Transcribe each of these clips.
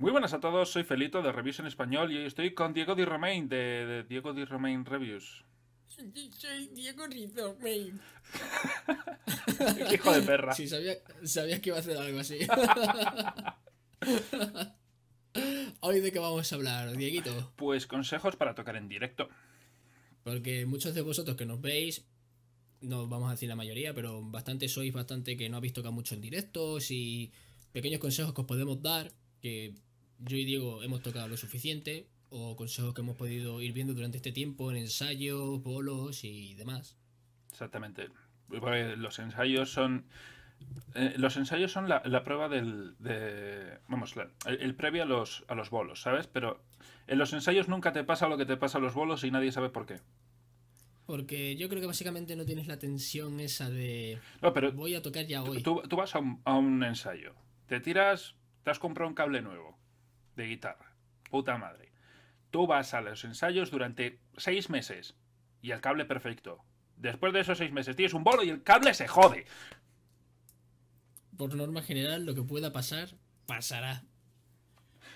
Muy buenas a todos, soy Felito de Reviews en Español y hoy estoy con Diego Di Romain de, Diego Di Romain Reviews. Soy Diego Romain. Hijo de perra. Sí, sabía, que iba a hacer algo así. Hoy de qué vamos a hablar, Dieguito. Pues consejos para tocar en directo. Porque muchos de vosotros que nos veis, no vamos a decir la mayoría, pero bastante sois bastante que no habéis tocado mucho en directo, y pequeños consejos que os podemos dar que yo y Diego hemos tocado lo suficiente o consejos que hemos podido ir viendo durante este tiempo en ensayos, bolos y demás. Exactamente. Los ensayos son. Eh, los ensayos son la, prueba del. De, vamos, el, previo a los, a los bolos, ¿sabes? Pero en los ensayos nunca te pasa lo que te pasa a los bolos y nadie sabe por qué. Porque yo creo que básicamente no tienes la tensión esa de. No, pero. Voy a tocar ya hoy. Tú, vas a a un ensayo, te tiras, te has comprado un cable nuevo de guitarra. Puta madre. Tú vas a los ensayos durante seis meses y el cable perfecto. Después de esos seis meses tienes un bolo y el cable se jode. Por norma general, lo que pueda pasar, pasará.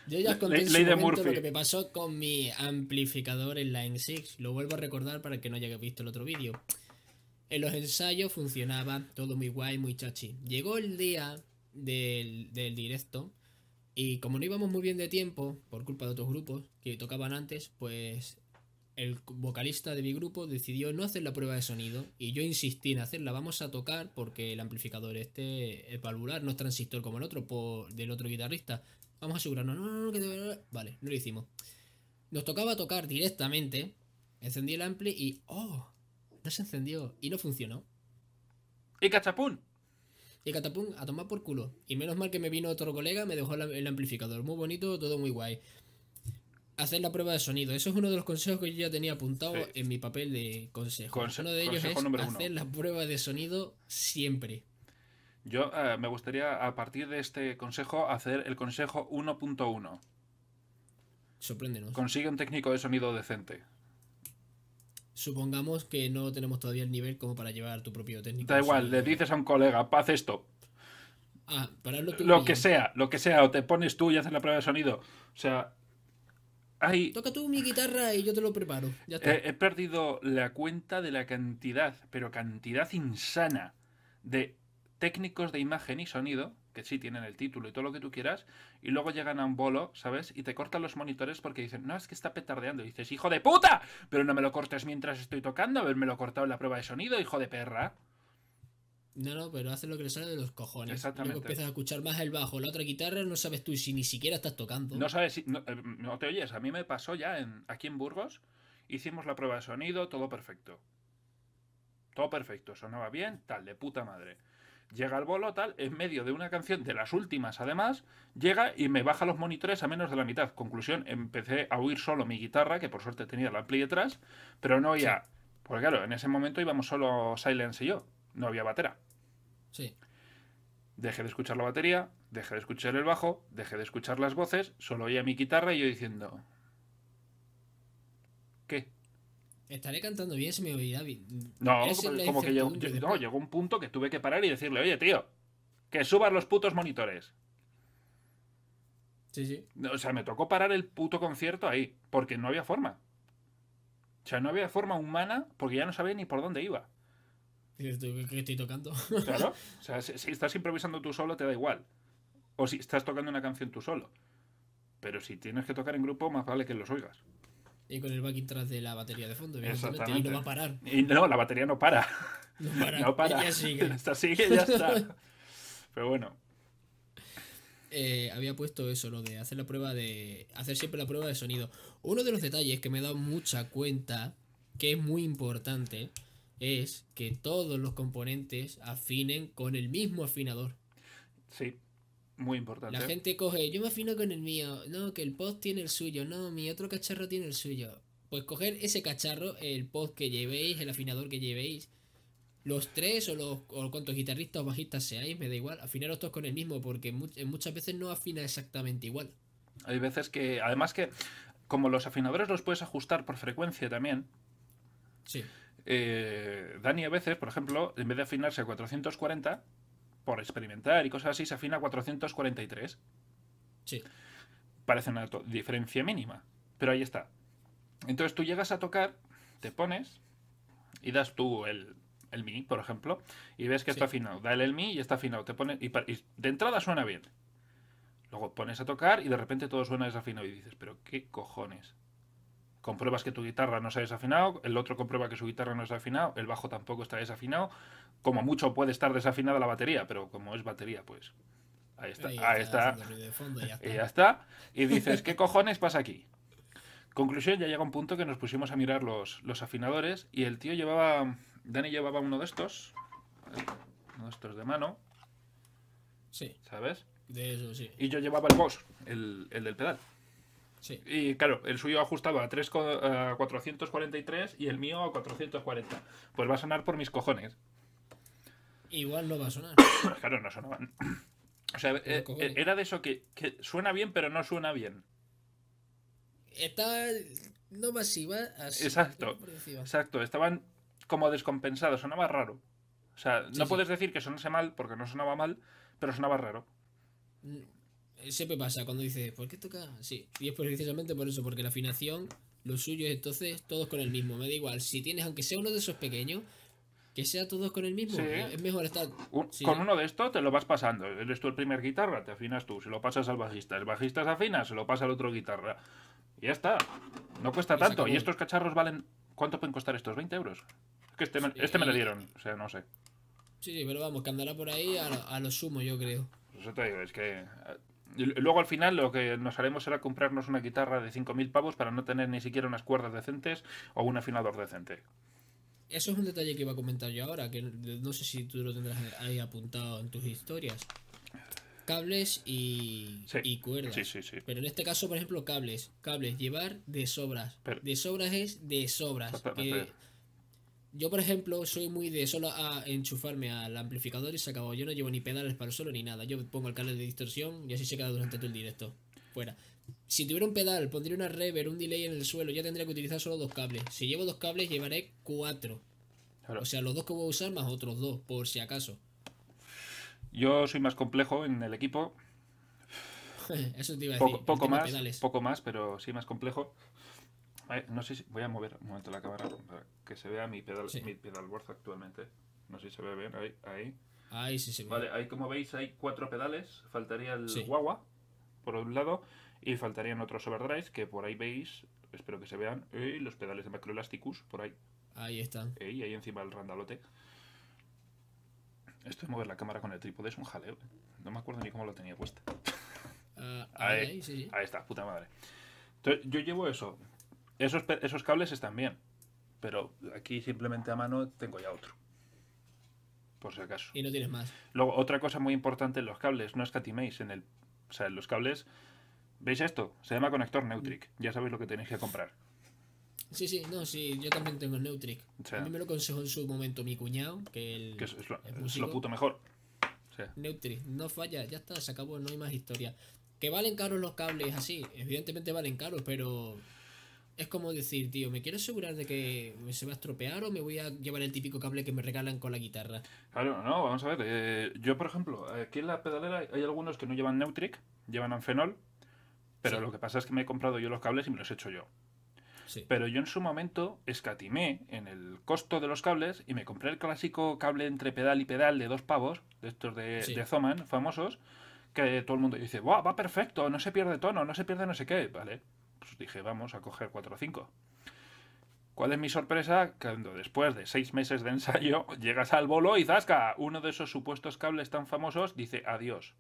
Yo ya os conté lo que me pasó con mi amplificador en Line 6. Lo vuelvo a recordar para que no haya visto el otro vídeo. En los ensayos funcionaba todo muy guay, muy chachi. Llegó el día del, del directo y como no íbamos muy bien de tiempo, por culpa de otros grupos que tocaban antes, pues el vocalista de mi grupo decidió no hacer la prueba de sonido y yo insistí en hacerla. Vamos a tocar porque el amplificador este es valvular, no es transistor como el otro del otro guitarrista. Vamos a asegurarnos, no, no, no, que Vale, no lo hicimos. Nos tocaba tocar directamente. Encendí el ampli y... ¡Oh! No se encendió y no funcionó. ¡Y cachapún! Y catapum, a tomar por culo. Y menos mal que me vino otro colega, me dejó el amplificador. Muy bonito, todo muy guay. Hacer la prueba de sonido. Eso es uno de los consejos que yo ya tenía apuntado en mi papel de consejo. uno de ellos es hacer la prueba de sonido siempre. Yo eh, me gustaría, a partir de este consejo, hacer el consejo 1.1. Sorpréndenos. Consigue un técnico de sonido decente supongamos que no tenemos todavía el nivel como para llevar tu propio técnico. Da igual, le dices a un colega, haz esto. Ah, para lo que, sea, lo que sea, o te pones tú y haces la prueba de sonido. O sea, ahí Toca tú mi guitarra y yo te lo preparo. Eh, he perdido la cuenta de la cantidad, pero cantidad insana, de técnicos de imagen y sonido que sí tienen el título y todo lo que tú quieras, y luego llegan a un bolo, ¿sabes? Y te cortan los monitores porque dicen, no, es que está petardeando. dices, hijo de puta, pero no me lo cortes mientras estoy tocando, haberme lo cortado en la prueba de sonido, hijo de perra. No, no, pero hace lo que le sale de los cojones. Exactamente. Luego empiezas a escuchar más el bajo, la otra guitarra, no sabes tú si ni siquiera estás tocando. No sabes si. Eh, no, te oyes. A mí me pasó ya en, aquí en Burgos. Hicimos la prueba de sonido, todo perfecto. Todo perfecto, sonaba bien, tal, de puta madre. Llega al bolo, tal, en medio de una canción, de las últimas además, llega y me baja los monitores a menos de la mitad. Conclusión, empecé a oír solo mi guitarra, que por suerte tenía la play detrás, pero no oía. Porque claro, en ese momento íbamos solo Silence y yo, no había batera. Sí. Dejé de escuchar la batería, dejé de escuchar el bajo, dejé de escuchar las voces, solo oía mi guitarra y yo diciendo, Estaré cantando bien si me David. No, como, que llegó, un punto que tuve que parar y decirle, oye, tío, que subas los putos monitores. Sí, sí. O sea, me tocó parar el puto concierto ahí, porque no había forma. O sea, no había forma humana porque ya no sabía ni por dónde iba. qué estoy tocando? Claro. O sea, si, estás improvisando tú solo, te da igual. O si estás tocando una canción tú solo. Pero si tienes que tocar en grupo, más vale que los oigas. Y con el backing tras de la batería de fondo, Y no va a parar. no, la batería no para. No para. no para. sigue. sigue ya está. Pero bueno. Eh, había puesto eso, lo de hacer la prueba de. hacer siempre la prueba de sonido. Uno de los detalles que me he dado mucha cuenta, que es muy importante, es que todos los componentes afinen con el mismo afinador. Sí. Muy importante. La gente coge, yo me afino con el mío, no, que el pod tiene el suyo, no, mi otro cacharro tiene el suyo. Pues coger ese cacharro, el pod que llevéis, el afinador que llevéis, los tres o los o cuantos guitarristas o bajistas seáis, me da igual, afinaros todos con el mismo, porque eh, muchas veces no afina exactamente igual. Hay veces que, además que, como los afinadores los puedes ajustar por frecuencia también. Sí. Eh, Dani a veces, por ejemplo, en vez de afinarse a 440, por experimentar y cosas así, se afina a 443. Sí. Parece una diferencia mínima, pero ahí está. Entonces tú llegas a tocar, te pones y das tú el, el mi, por ejemplo, y ves que está afinado. Dale el mi y está afinado. Te pones, y, de entrada suena bien. Luego pones a tocar y de repente todo suena desafinado y dices, pero qué cojones compruebas que tu guitarra no se ha desafinado, el otro comprueba que su guitarra no se ha desafinado, el bajo tampoco está desafinado, como mucho puede estar desafinada la batería, pero como es batería, pues ahí está, ahí, está, y ya está. Y dices, ¿qué cojones pasa aquí? Conclusión, ya llega un punto que nos pusimos a mirar los, los afinadores y el tío llevaba, Dani llevaba uno de estos, uno de estos de mano. Sí. ¿Sabes? De eso, sí. Y yo llevaba el Boss, el, el del pedal. Sí. Y claro, el suyo ajustado a, 3, 443 y el mío a 440. Pues va a sonar por mis cojones. Igual no va a sonar. claro, no sonaban. O sea, eh, era de eso que, suena bien, pero no suena bien. Estaba No masiva, así, Exacto. Exacto. Estaban como descompensados, sonaba raro. O sea, no puedes decir que sonase mal, porque no sonaba mal, pero sonaba raro. Mm, eh, siempre pasa cuando dices, ¿por qué toca? Sí, y es precisamente por eso, porque la afinación, lo suyo es entonces todos con el mismo. Me da igual, si tienes, aunque sea uno de esos pequeños, que sea todos con el mismo. Eh, es mejor estar. Con uno de estos te lo vas pasando. Eres tú el primer guitarra, te afinas tú. Se lo pasas al bajista. El bajista se afina, se lo pasa al otro guitarra. Y ya está. No cuesta tanto. Y estos cacharros valen. ¿Cuánto pueden costar estos? ¿20 euros? que este me, este me lo dieron. O sea, no sé. Sí, sí, pero vamos, que andará por ahí a, a lo sumo, yo creo. Pues eso te digo, es que eh, luego al final lo que nos haremos será comprarnos una guitarra de 5.000 pavos para no tener ni siquiera unas cuerdas decentes o un afinador decente. Eso es un detalle que iba a comentar yo ahora, que no sé si tú lo tendrás ahí apuntado en tus historias. Cables y, cuerdas. Sí, sí, sí. Pero en este caso, por ejemplo, cables. Cables, llevar de sobras. de sobras es de sobras. Yo, por ejemplo, soy muy de solo a enchufarme al amplificador y se acabó. Yo no llevo ni pedales para el solo ni nada. Yo pongo el cable de distorsión y así se queda durante todo el directo. Fuera. Si tuviera un pedal, pondría una reverb, un delay en el suelo. Ya tendría que utilizar solo dos cables. Si llevo dos cables, llevaré cuatro. O sea, los dos que voy a usar más otros dos, por si acaso. Yo soy más complejo en el equipo. Eso te iba a decir. Poco, más, poco más, pero sí más complejo. No sé voy a mover un momento la cámara para que se vea mi pedal, pedalboard actualmente. No sé si se ve bien ahí. Ahí, ahí sí Vale, ahí como veis hay cuatro pedales. Faltaría el guagua, por un lado, y faltarían otros overdrives que por ahí veis, espero que se vean, los pedales de Macroelasticus por ahí. Ahí están. Y ahí encima el randalote. Esto de mover la cámara con el trípode es un jaleo. ¿eh? No me acuerdo ni cómo lo tenía puesto. Ah, ahí, ahí está, puta madre. Entonces, yo llevo eso, esos, cables están bien, pero aquí simplemente a mano tengo ya otro. Por si acaso. Y no tienes más. Luego, otra cosa muy importante en los cables, no escatiméis en el. O sea, en los cables. ¿Veis esto? Se llama conector Neutric. Ya sabéis lo que tenéis que comprar. Sí, sí, no, sí, yo también tengo el Neutric. a mí me lo aconsejó en su momento mi cuñado, que, el, es, lo, puto mejor. Neutric, no falla, ya está, se acabó, no hay más historia. Que valen caros los cables así, evidentemente valen caros, pero es como decir, tío, ¿me quiero asegurar de que se va a estropear o me voy a llevar el típico cable que me regalan con la guitarra? Claro, no, vamos a ver. Eh, yo, por ejemplo, aquí en la pedalera hay algunos que no llevan Neutric, llevan anfenol, pero lo que pasa es que me he comprado yo los cables y me los he hecho yo. Pero yo en su momento escatimé en el costo de los cables y me compré el clásico cable entre pedal y pedal de dos pavos, de estos de, Zoman, famosos, que todo el mundo dice, Buah, Va perfecto, no se pierde tono, no se pierde no sé qué, ¿vale? Pues dije, vamos a coger 4 o 5. ¿Cuál es mi sorpresa? Cuando después de seis meses de ensayo llegas al bolo y zasca, uno de esos supuestos cables tan famosos dice adiós.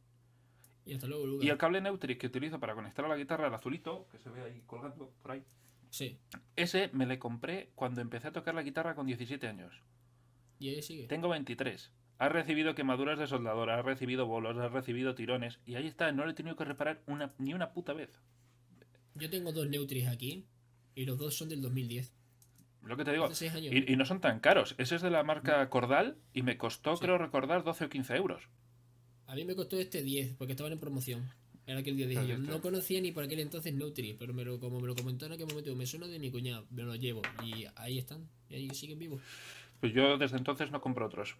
Y, hasta luego, y el cable Neutrik que utilizo para conectar a la guitarra, el azulito, que se ve ahí colgando por ahí. Ese me le compré cuando empecé a tocar la guitarra con 17 años. Y ahí sigue. Tengo 23. Ha recibido quemaduras de soldadora, ha recibido bolos, ha recibido tirones. Y ahí está, no le he tenido que reparar una, ni una puta vez. Yo tengo dos Neutris aquí y los dos son del 2010. Lo que te digo, y, no son tan caros. Ese es de la marca Cordal y me costó, creo recordar, 12 o 15 euros. A mí me costó este 10 porque estaban en promoción. Era aquel día dije yo. No conocía ni por aquel entonces Neutri, pero como me lo comentó en aquel momento, me suena de mi cuñado, me lo llevo. Y ahí están, y ahí siguen vivos. Pues yo desde entonces no compro otros.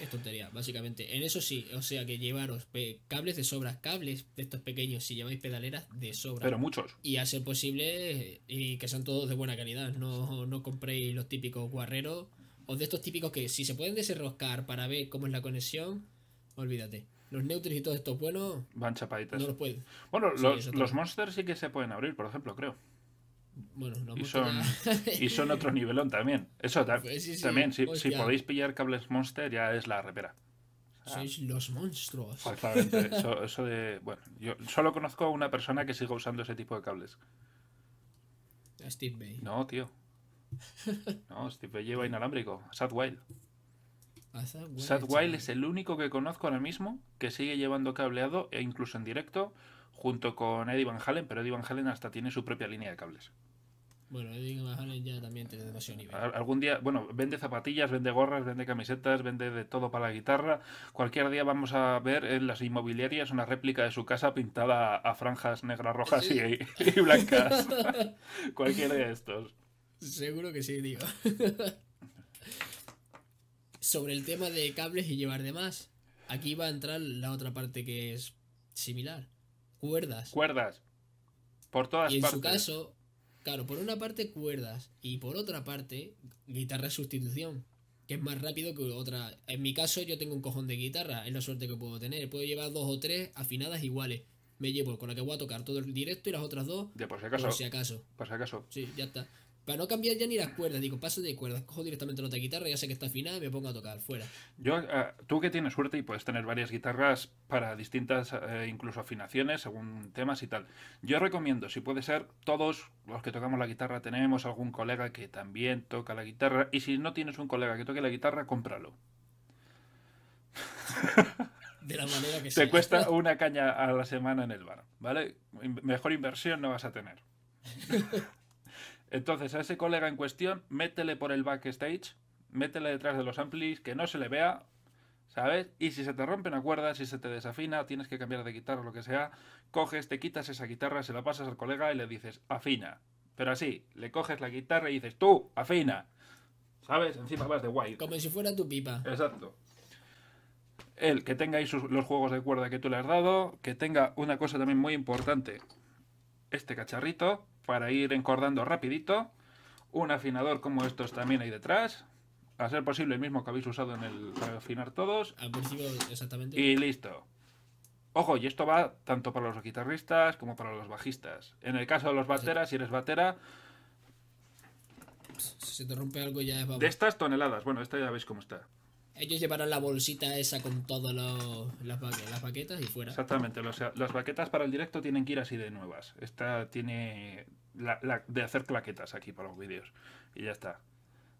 Es tontería, básicamente. En eso sí, o sea que llevaros cables de sobra, cables de estos pequeños, si llamáis pedaleras, de sobra. Pero muchos. Y a ser posible, y que sean todos de buena calidad. No, compréis los típicos guarreros o de estos típicos que si se pueden desenroscar para ver cómo es la conexión, olvídate. Los neutros y todos estos buenos. Van chapaditas. No los pueden. Bueno, los, los monsters sí que se pueden abrir, por ejemplo, creo. Bueno, y, son, y son otro nivelón también. Eso pues también, si, podéis pillar cables Monster, ya es la repera. Sois los monstruos. Eso, de. Bueno, yo solo conozco a una persona que siga usando ese tipo de cables. Steve Bay. No, tío. No, Steve Bay lleva inalámbrico. Sad Wild. wild es el único que conozco ahora mismo que sigue llevando cableado e incluso en directo junto con Eddie Van Halen, pero Eddie Van Halen hasta tiene su propia línea de cables. Bueno, Eddie ya también tiene demasiado nivel. Algún día, bueno, vende zapatillas, vende gorras, vende camisetas, vende de todo para la guitarra. Cualquier día vamos a ver en las inmobiliarias una réplica de su casa pintada a franjas negras, rojas y, blancas. Cualquier de estos. Seguro que sí, digo. Sobre el tema de cables y llevar de más, aquí va a entrar la otra parte que es similar. Cuerdas. Cuerdas. Por todas y en su caso, Claro, por una parte cuerdas y por otra parte guitarra sustitución, que es más rápido que otra. En mi caso yo tengo un cojón de guitarra, es la suerte que puedo tener. Puedo llevar dos o tres afinadas iguales. Me llevo con la que voy a tocar todo el directo y las otras dos por si acaso. Por si acaso. Por si acaso. Sí, ya está. Para no cambiar ya ni las cuerdas, digo, paso de cuerdas, cojo directamente la otra guitarra, ya sé que está afinada y me pongo a tocar, fuera. Yo, eh, tú que tienes suerte y puedes tener varias guitarras para distintas, eh, incluso afinaciones, según temas y tal. Yo recomiendo, si puede ser, todos los que tocamos la guitarra tenemos algún colega que también toca la guitarra, y si no tienes un colega que toque la guitarra, cómpralo. de la manera que Te cuesta una caña a la semana en el bar, ¿vale? Mejor inversión no vas a tener. Entonces a ese colega en cuestión, métele por el backstage, métele detrás de los amplis, que no se le vea, ¿sabes? Y si se te rompe una cuerda, si se te desafina, tienes que cambiar de guitarra o lo que sea, coges, te quitas esa guitarra, se la pasas al colega y le dices, afina. Pero así, le coges la guitarra y dices, tú, afina. ¿Sabes? Encima vas de guay. Como si fuera tu pipa. Exacto. El que tenga ahí los juegos de cuerda que tú le has dado, que tenga una cosa también muy importante, este cacharrito, para ir encordando rapidito. Un afinador como estos también hay detrás. A ser posible el mismo que habéis usado en el para afinar todos. exactamente. Y listo. Ojo, y esto va tanto para los guitarristas como para los bajistas. En el caso de los bateras, si eres batera. Si se te rompe algo ya es De estas toneladas, bueno, esta ya veis cómo está. Ellos llevarán la bolsita esa con todas las, las baquetas y fuera. Exactamente, las baquetas para el directo tienen que ir así de nuevas. Esta tiene la, de hacer claquetas aquí para los vídeos. Y ya está.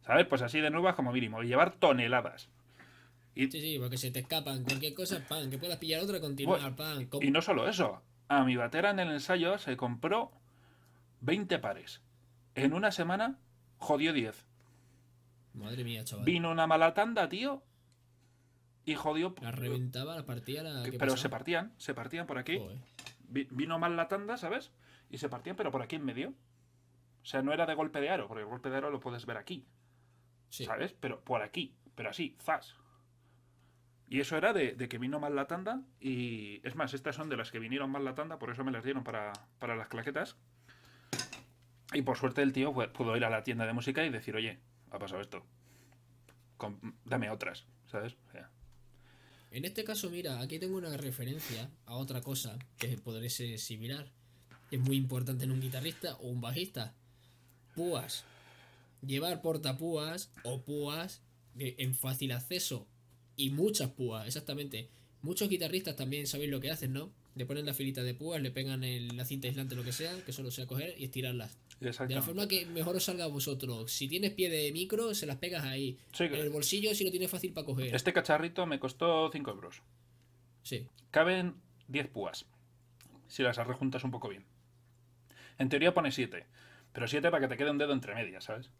¿Sabes? Pues así de nuevas como mínimo. Y llevar toneladas. Sí, sí, porque se te escapan cualquier cosa, pan, que puedas pillar otra, continuar, pan. Y no solo eso. A mi batera en el ensayo se compró 20 pares. En una semana jodió 10. Madre mía, chaval. Vino una mala tanda, tío. Y jodió. La reventaba, la partía. La... Pero se partían, se partían por aquí. Vino mal la tanda, ¿sabes? Y se partían, pero por aquí en medio. O sea, no era de golpe de aro, porque el golpe de aro lo puedes ver aquí. Sí. ¿Sabes? Pero por aquí, pero así, zas. Y eso era de, que vino mal la tanda. Y es más, estas son de las que vinieron mal la tanda, por eso me las dieron para, para las claquetas. Y por suerte el tío pudo ir a la tienda de música y decir, oye, ha pasado esto. dame otras, ¿sabes? En este caso, mira, aquí tengo una referencia a otra cosa que podría ser similar. Es muy importante en un guitarrista o un bajista. Púas. Llevar portapúas o púas en fácil acceso. Y muchas púas, exactamente. Muchos guitarristas también sabéis lo que hacen, ¿no? Le ponen la filita de púas, le pegan la cinta aislante, lo que sea, que solo sea coger y estirarlas. De la forma que mejor os salga a vosotros. Si tienes pie de micro, se las pegas ahí. en el bolsillo, si lo tienes fácil para coger. Este cacharrito me costó 5 euros. Sí. Caben 10 púas. Si las rejuntas un poco bien. En teoría pone 7. Pero 7 para que te quede un dedo entre medias, ¿sabes?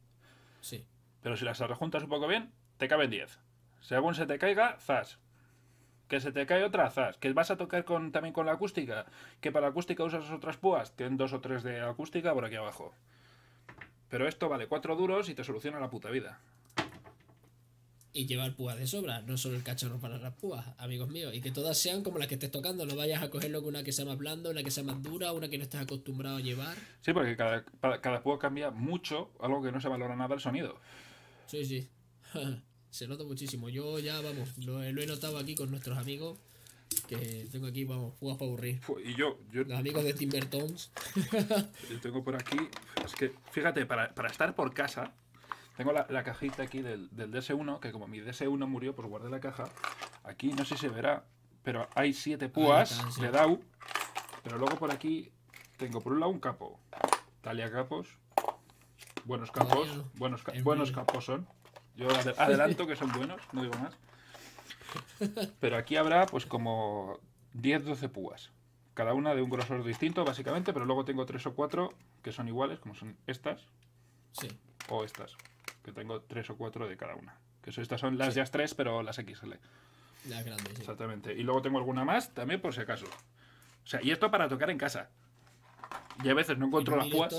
Sí. Pero si las rejuntas un poco bien, te caben 10. Según se te caiga, zas que se te cae otra zas, que vas a tocar también con la acústica, que para la acústica usas otras púas, tienen dos o tres de acústica por aquí abajo. Pero esto vale cuatro duros y te soluciona la puta vida. Y llevar púas de sobra, no solo el cachorro para las púas, amigos míos. Y que todas sean como las que estés tocando, no vayas a cogerlo con una que sea más blanda, una que sea más dura, una que no estés acostumbrado a llevar. Sí, porque cada, cada púa cambia mucho, algo que no se valora nada el sonido. Sí, sí. se nota muchísimo. Yo ya, vamos, lo, he notado aquí con nuestros amigos que tengo aquí, vamos, fugas para aburrir. Y yo, yo... Los amigos de Timbertones. yo tengo por aquí, es que, fíjate, para, estar por casa, tengo la, cajita aquí del, DS1, que como mi DS1 murió, pues guardé la caja. Aquí no sé si se verá, pero hay siete ah, púas de DAU. Pero luego por aquí tengo por un lado un capo. Talia capos. Buenos capos. Buenos, buenos capos son. Yo adelanto que son buenos, no digo más. Pero aquí habrá pues como 10-12 púas. Cada una de un grosor distinto, básicamente, pero luego tengo tres o cuatro que son iguales, como son estas. Sí. O estas. Que tengo tres o cuatro de cada una. Que estas son las ya Jazz 3, pero las XL. Las grandes, sí. Exactamente. Y luego tengo alguna más, también por si acaso. O sea, y esto para tocar en casa. Y a veces no encuentro las púas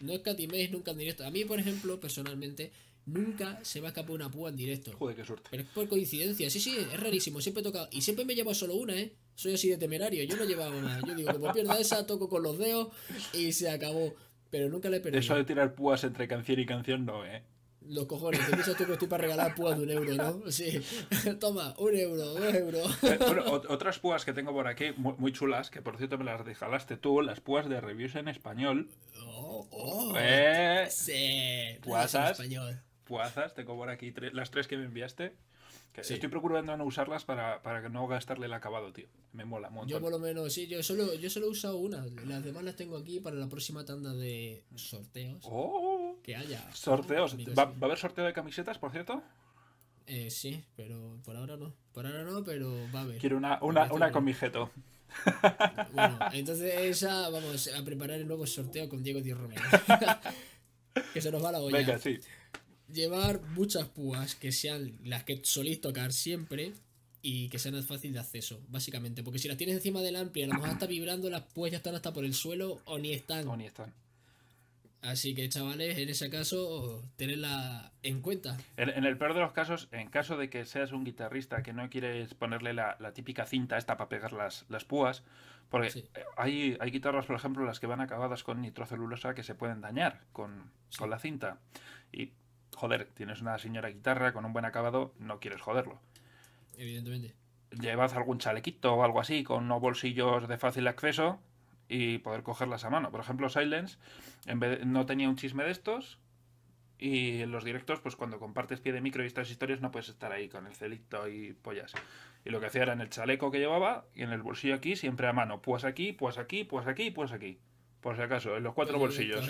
no escatiméis nunca en directo. A mí, por ejemplo, personalmente, nunca se me ha escapado una púa en directo. Joder, qué suerte. Pero es por coincidencia, sí, sí, es rarísimo. Siempre he tocado. Y siempre me llevo solo una, ¿eh? Soy así de temerario, yo no llevaba nada Yo digo, como pierda esa, toco con los dedos y se acabó. Pero nunca le he perdido. Eso de tirar púas entre canción y canción no, ¿eh? los cojones, te piensas tú que estoy para regalar púas de un euro, ¿no? Sí, toma, un euro, un euro eh, otras púas que tengo por aquí, muy, chulas, que por cierto me las dejaste tú, las púas de reviews en español. Oh, oh, eh, sí, púas en español. Puazas, tengo por aquí las tres que me enviaste. Estoy procurando no usarlas para, para no gastarle el acabado, tío. Me mola un Yo por lo menos, sí, yo solo, yo solo he usado una. Las demás las tengo aquí para la próxima tanda de sorteos. ¡Oh! Que haya. Sorteos. ¿Va, a haber sorteo de camisetas, por cierto? Eh, sí, pero por ahora no. Por ahora no, pero va a haber. Quiero una, una, con mi Bueno, entonces esa vamos a preparar el nuevo sorteo con Diego Díaz Romero. que se nos va la olla. Venga, sí llevar muchas púas que sean las que soléis tocar siempre y que sean fácil de acceso, básicamente. Porque si las tienes encima del y a lo mejor está vibrando, las púas ya están hasta por el suelo o ni están. O ni están. Así que, chavales, en ese caso, tenerla en cuenta. En, el peor de los casos, en caso de que seas un guitarrista que no quieres ponerle la, típica cinta esta para pegar las, las púas, porque hay, guitarras, por ejemplo, las que van acabadas con nitrocelulosa que se pueden dañar con, con la cinta. Y joder, tienes una señora guitarra con un buen acabado, no quieres joderlo. Evidentemente. Llevad algún chalequito o algo así, con unos bolsillos de fácil acceso y poder cogerlas a mano. Por ejemplo, Silence en vez no tenía un chisme de estos y en los directos, pues cuando compartes pie de micro y estas historias, no puedes estar ahí con el celito y pollas. Y lo que hacía era en el chaleco que llevaba y en el bolsillo aquí, siempre a mano. Pues aquí, pues aquí, pues aquí, pues aquí. Por si acaso, en los cuatro bolsillos.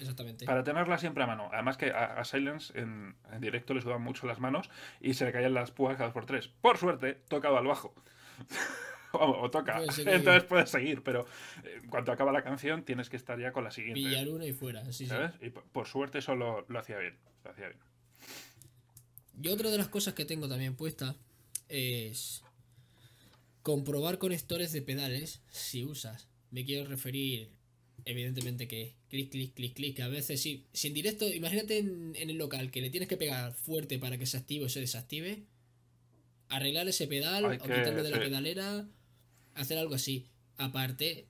exactamente. Para tenerla siempre a mano. Además que a, Silence en, directo le sudan mucho las manos y se le caían las púas cada dos por tres. Por suerte, tocaba al bajo. o, toca. Pues Entonces puedes seguir, pero eh, cuando acaba la canción tienes que estar ya con la siguiente. Pillar y fuera, ¿sabes? Y por, suerte eso lo, hacía bien. Lo hacía bien. Y otra de las cosas que tengo también puesta es comprobar conectores de pedales si usas. Me quiero referir evidentemente que clic, clic, clic, clic. A veces sí, si, en directo, imagínate en, el local que le tienes que pegar fuerte para que se active o se desactive, arreglar ese pedal o quitarlo de la pedalera, hacer algo así. Aparte,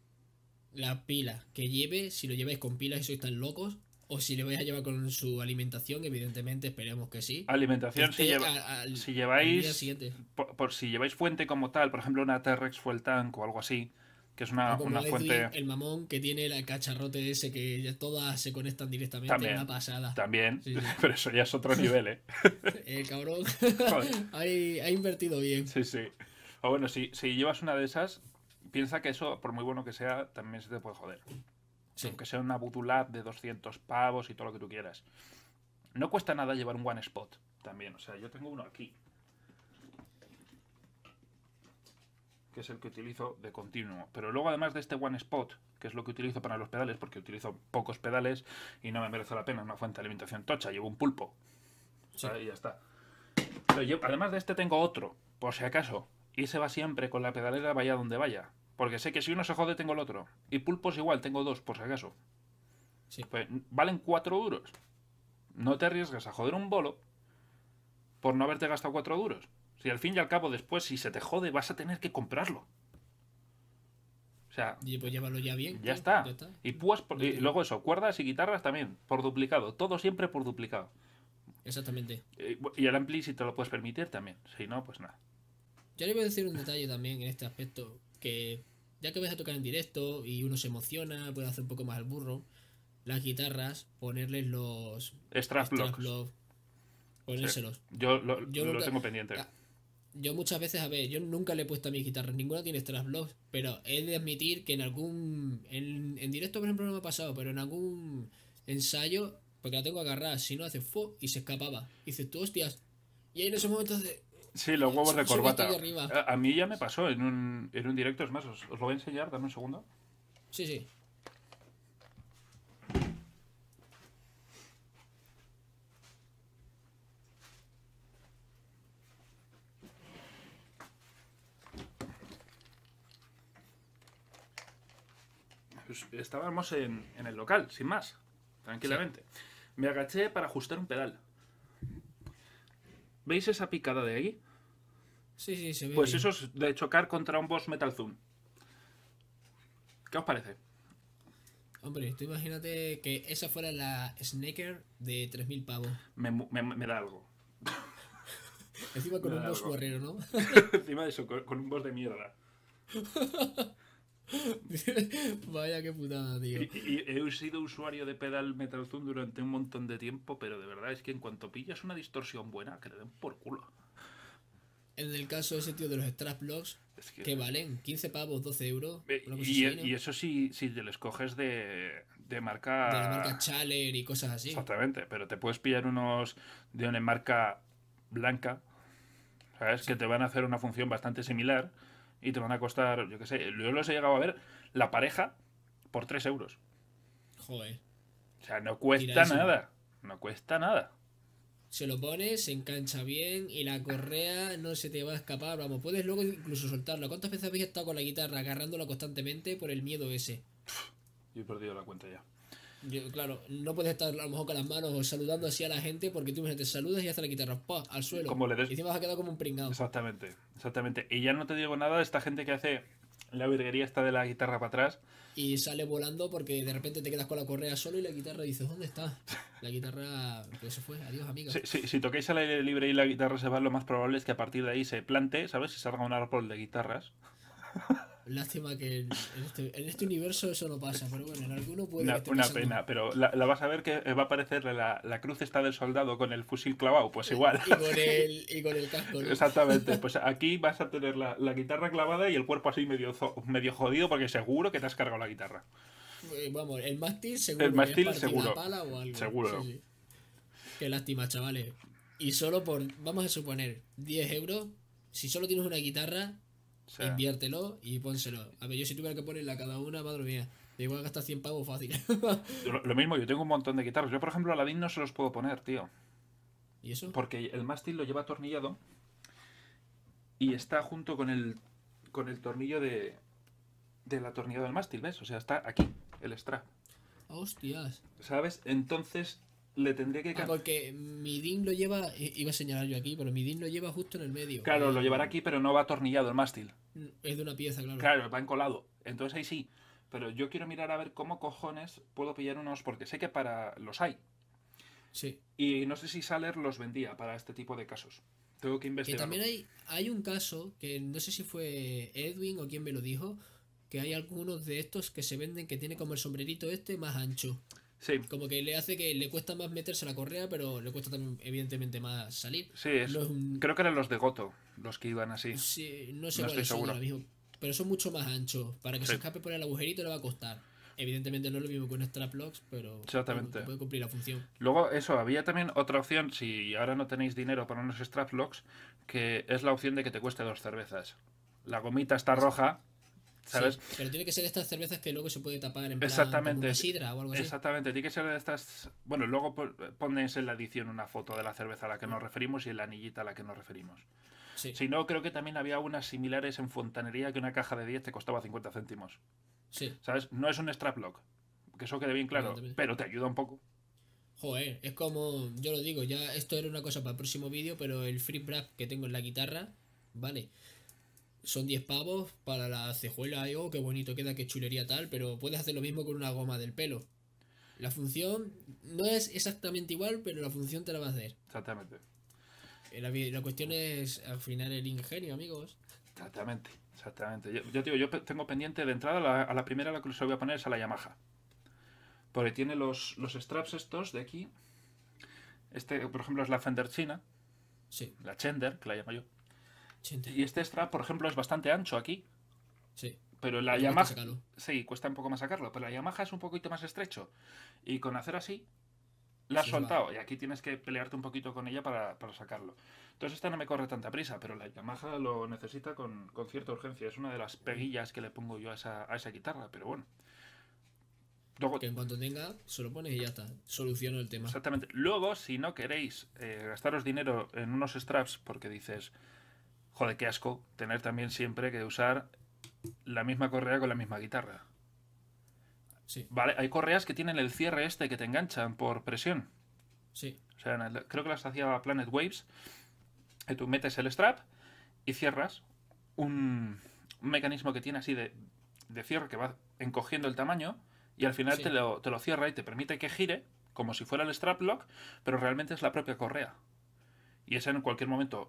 la pila que lleve, si lo lleváis con pilas y sois tan locos, o si le vais a llevar con su alimentación, evidentemente esperemos que sí. Alimentación, si, lleváis. Por, si lleváis fuente como tal, por ejemplo, una T-Rex el Tank o algo así, que es una, fuente. El mamón que tiene la cacharrote ese que todas se conectan directamente también, una pasada. También, pero eso ya es otro nivel, ¿eh? el cabrón ha invertido bien. Sí, sí. O bueno, si, llevas una de esas, piensa que eso, por muy bueno que sea, también se te puede joder. Aunque sea una Butulab de 200 pavos y todo lo que tú quieras. No cuesta nada llevar un One Spot también. O sea, yo tengo uno aquí. que es el que utilizo de continuo. Pero luego, además de este One Spot, que es lo que utilizo para los pedales, porque utilizo pocos pedales y no me merece la pena una fuente de alimentación tocha, llevo un pulpo. Sí. ya está. Pero yo, además de este tengo otro, por si acaso, y se va siempre con la pedalera vaya donde vaya. Porque sé que si uno se jode tengo el otro. Y pulpos igual, tengo dos, por si acaso. Sí. Pues, valen cuatro duros. No te arriesgas a joder un bolo por no haberte gastado cuatro duros. Si al fin y al cabo, después, si se te jode, vas a tener que comprarlo. O sea. Y pues llévalo ya bien. Ya, está. Y, pues, y luego eso, cuerdas y guitarras también, por duplicado. Todo siempre por duplicado. Exactamente. Eh, y el ampli, si te lo puedes permitir, también. Si no, pues nada. Yo le voy a decir un detalle también en este aspecto, que ya que vas a tocar en directo y uno se emociona, puede hacer un poco más al burro, las guitarras, ponerles los... Strap blocks. Ponérselos. Yo lo, lo, tengo pendiente. Ah, yo muchas veces, a ver, yo nunca le he puesto a mi guitarra ninguna tiene blogs, pero he de admitir que en algún. En, directo, por ejemplo, no me ha pasado, pero en algún ensayo, porque la tengo agarrada, si no hace fu y se escapaba. Y dices tú, hostias. Y ahí en esos momentos de. Sí, los huevos de corbata. a, mí ya me pasó en un, en un directo, es más, os lo voy a enseñar, dame un segundo. Sí, sí. Pues, estábamos en, el local, sin más, tranquilamente. Me agaché para ajustar un pedal. ¿Veis esa picada de ahí? Sí, sí, se Pues eso es de chocar contra un boss Metal Zoom. ¿Qué os parece? Hombre, imagínate que esa fuera la Snaker de 3.000 pavos. Me, da algo. Encima con un boss guerrero, ¿no? Encima de eso, con, con un boss de mierda. Vaya que putada, tío. Y, he sido usuario de pedal Metal Zoom durante un montón de tiempo, pero de verdad es que en cuanto pillas una distorsión buena, que le den por culo. En el caso ese tío de los strap locks que... valen 15 pavos, 12 euros. Eh, y, eso sí, si te los coges de, de marca. De marca Chaler y cosas así. Exactamente, pero te puedes pillar unos de una marca blanca, ¿sabes? Que te van a hacer una función bastante similar y te van a costar, yo qué sé, luego los he llegado a ver la pareja por 3 euros. Joder. O sea, no cuesta nada. No cuesta nada. Se lo pones, se engancha bien y la correa no se te va a escapar. Vamos, puedes luego incluso soltarlo ¿Cuántas veces habéis estado con la guitarra agarrándola constantemente por el miedo ese? Yo he perdido la cuenta ya claro, no puedes estar a lo mejor con las manos o saludando así a la gente porque tú te saludas y hasta la guitarra guitarra al suelo. Y te vas a quedar como un pringado. Exactamente, exactamente. Y ya no te digo nada, esta gente que hace la virguería está de la guitarra para atrás. Y sale volando porque de repente te quedas con la correa solo y la guitarra dice, ¿dónde está? La guitarra, pues se fue, adiós amigos Si, si, toquéis al aire libre y la guitarra se va, lo más probable es que a partir de ahí se plante, ¿sabes? Se salga un árbol de guitarras. Lástima que este, en este, universo eso no pasa, pero bueno, en alguno puede. Una, una pena, pero la, vas a ver que va a aparecer la, cruz esta del soldado con el fusil clavado, pues igual. y, con el, y con el casco. Exactamente, pues aquí vas a tener la, guitarra clavada y el cuerpo así medio, medio jodido porque seguro que te has cargado la guitarra. Eh, vamos, el mástil seguro. El mástil seguro. Una pala o algo. Seguro. Qué lástima, chavales. Y solo por, vamos a suponer, 10 euros, si solo tienes una guitarra, Inviértelo y pónselo. A ver, yo si tuviera que ponerla cada una, madre mía. De igual gastar 100 pavos fácil. lo, mismo, yo tengo un montón de guitarras. Yo, por ejemplo, a la DIN no se los puedo poner, tío. ¿Y eso? Porque el mástil lo lleva atornillado y está junto con el, con el tornillo de, la atornillado del mástil, ¿ves? O sea, está aquí, el strap. ¡Hostias! ¿Sabes? Entonces le tendría que porque Midin lo lleva, iba a señalar yo aquí, pero Midin lo lleva justo en el medio. Claro, lo eh, llevará aquí, pero no va atornillado el mástil. Mm, es de una pieza, claro. Claro, va encolado. Entonces ahí sí. Pero yo quiero mirar a ver cómo cojones puedo pillar unos, porque sé que para los hay. Sí. Y no sé si Saler los vendía para este tipo de casos. Tengo que investigar. Que también hay, hay un caso, que no sé si fue Edwin o quien me lo dijo, que hay algunos de estos que se venden que tiene como el sombrerito este más ancho. Como que le hace que le cuesta más meterse la correa, pero le cuesta también, evidentemente, más salir. Sí, creo que eran los de Goto los que iban así. no sé no cuáles son Pero son mucho más anchos. Para que se escape por el agujerito le va a costar. Evidentemente no es lo mismo con un locks, pero puede cumplir la función. Luego, eso, había también otra opción, si ahora no tenéis dinero para unos straplocks, que es la opción de que te cueste dos cervezas. La gomita está roja, pero tiene que ser de estas cervezas que luego se puede tapar en plan exactamente, sidra o algo así. Exactamente, tiene que ser de estas... Bueno, luego pones en la edición una foto de la cerveza a la que nos referimos y la anillita a la que nos referimos. Si no, creo que también había unas similares en fontanería que una caja de 10 te costaba 50 céntimos. Sí. ¿Sabes? No es un straplock, que eso quede bien claro, pero te ayuda un poco. Joder, es como, yo lo digo, ya esto era una cosa para el próximo vídeo, pero el free que tengo en la guitarra, vale, son 10 pavos para la cejuela y qué bonito queda, qué chulería tal, pero puedes hacer lo mismo con una goma del pelo. La función no es exactamente igual, pero la función te la va a hacer. Exactamente. Eh, la, cuestión es al final el ingenio, amigos. Exactamente, exactamente. Yo, digo, yo tengo pendiente de entrada a la primera la que se voy a poner es a la Yamaha. Porque tiene los, los straps estos de aquí. Este, por ejemplo, es la Fender China. Sí. La Chender, que la llamo yo. Y este strap, por ejemplo, es bastante ancho aquí. Sí. Pero la Yamaha. Sí, cuesta un poco más sacarlo. Pero la Yamaha es un poquito más estrecho. Y con hacer así, la has soltado. Y aquí tienes que pelearte un poquito con ella para, para, sacarlo. Entonces, esta no me corre tanta prisa. Pero la Yamaha lo necesita con, cierta urgencia. Es una de las peguillas que le pongo yo a esa, guitarra. Pero bueno. Luego, que en cuanto tenga, se lo pones y ya está. Soluciono el tema. Exactamente. Luego, si no queréis eh, gastaros dinero en unos straps porque dices, Joder, qué asco tener también siempre que usar la misma correa con la misma guitarra. Sí. Vale, hay correas que tienen el cierre este que te enganchan por presión. Sí. O sea, creo que las hacía Planet Waves. Que tú metes el strap y cierras un, mecanismo que tiene así de, cierre que va encogiendo el tamaño y al final te, lo, te lo cierra y te permite que gire como si fuera el strap lock, pero realmente es la propia correa. Y esa en cualquier momento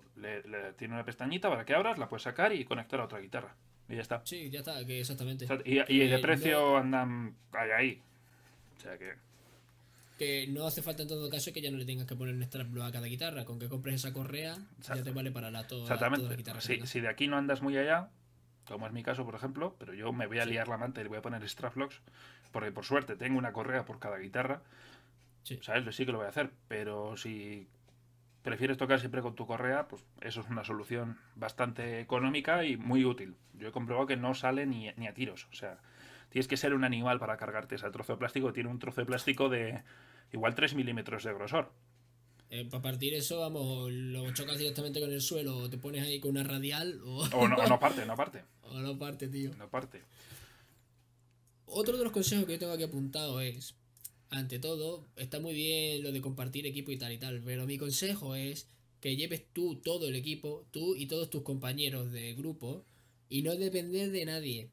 tiene una pestañita para que abras, la puedes sacar y conectar a otra guitarra. Y ya está. Sí, ya está, exactamente. Y, de precio andan ahí, ahí. O sea que. Que no hace falta en todo caso que ya no le tengas que poner un strap a cada guitarra. Con que compres esa correa, ya te vale para la, toda, Exactamente. si de aquí no andas muy allá, como es mi caso, por ejemplo, pero yo me voy a liar la manta y le voy a poner strap locks, porque por suerte tengo una correa por cada guitarra. Sí. ¿Sabes? Sí que lo voy a hacer, pero si prefieres tocar siempre con tu correa, pues eso es una solución bastante económica y muy útil. Yo he comprobado que no sale ni, a tiros. O sea, tienes que ser un animal para cargarte ese trozo de plástico. Tiene un trozo de plástico de igual 3 milímetros de grosor. Eh, para partir eso, vamos, lo chocas directamente con el suelo o te pones ahí con una radial o... no, no, parte, no parte. O no parte, tío. No parte. Otro de los consejos que yo tengo aquí apuntado es ante todo, está muy bien lo de compartir equipo y tal y tal, pero mi consejo es que lleves tú todo el equipo, tú y todos tus compañeros de grupo, y no depender de nadie.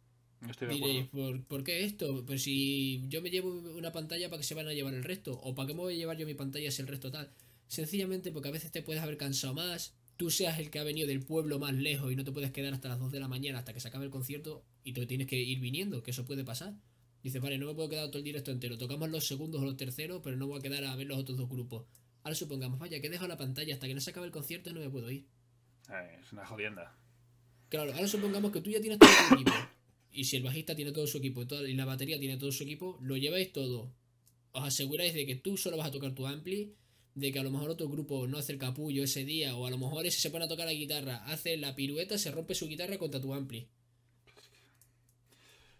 Estoy de Diréis, ¿por, qué esto? Pues si yo me llevo una pantalla, ¿para que se van a llevar el resto? ¿O para qué me voy a llevar yo mi pantalla si el resto tal? Sencillamente porque a veces te puedes haber cansado más, tú seas el que ha venido del pueblo más lejos y no te puedes quedar hasta las 2 de la mañana hasta que se acabe el concierto y te tienes que ir viniendo, que eso puede pasar. Dice, vale, no me puedo quedar todo el directo entero. Tocamos los segundos o los terceros, pero no voy a quedar a ver los otros dos grupos. Ahora supongamos, vaya, que dejo la pantalla hasta que no se acabe el concierto no me puedo ir. Eh, es una jodienda. Claro, ahora supongamos que tú ya tienes todo tu equipo. Y si el bajista tiene todo su equipo y la batería tiene todo su equipo, lo lleváis todo. Os aseguráis de que tú solo vas a tocar tu ampli, de que a lo mejor otro grupo no hace el capullo ese día, o a lo mejor ese se pone a tocar la guitarra, hace la pirueta, se rompe su guitarra contra tu ampli.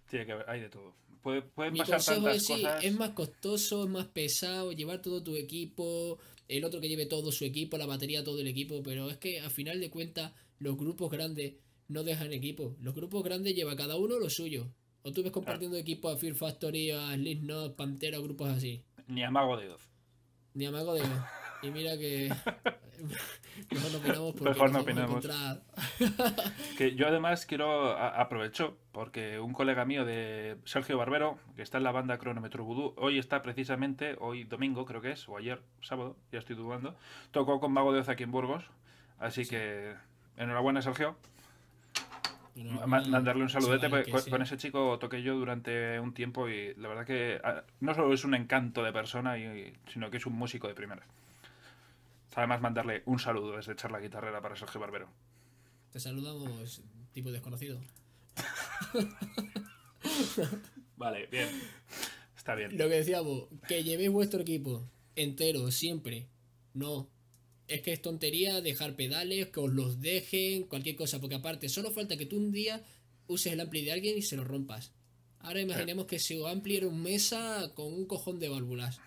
Tiene que haber, hay de todo puede, pueden pasar es, es más costoso, es más pesado, llevar todo tu equipo, el otro que lleve todo su equipo, la batería, todo el equipo, pero es que al final de cuentas los grupos grandes no dejan equipo. Los grupos grandes lleva cada uno lo suyo. O tú ves compartiendo equipo equipos a Fear Factory, a Slipknot, Pantera, grupos así. Ni a Mago de dos Ni a Mago de Y mira que... Mejor no que yo además quiero aprovecho porque un colega mío de Sergio Barbero, que está en la banda Cronometro Vudú, hoy está precisamente, hoy domingo creo que es, o ayer sábado, ya estoy dudando, tocó con Mago de Oz aquí en Burgos. Así que enhorabuena Sergio. mandarle un saludete, pues, con ese chico toqué yo durante un tiempo y la verdad que ah, no solo es un encanto de persona, sino que es un músico de primera. Además, mandarle un saludo desde la Guitarrera para Sergio Barbero. Te saludamos, tipo desconocido. vale, bien. Está bien. Lo que decíamos, que llevéis vuestro equipo entero, siempre. No. Es que es tontería dejar pedales, que os los dejen, cualquier cosa, porque aparte, solo falta que tú un día uses el ampli de alguien y se lo rompas. Ahora imaginemos que si ampli era un mesa con un cojón de válvulas.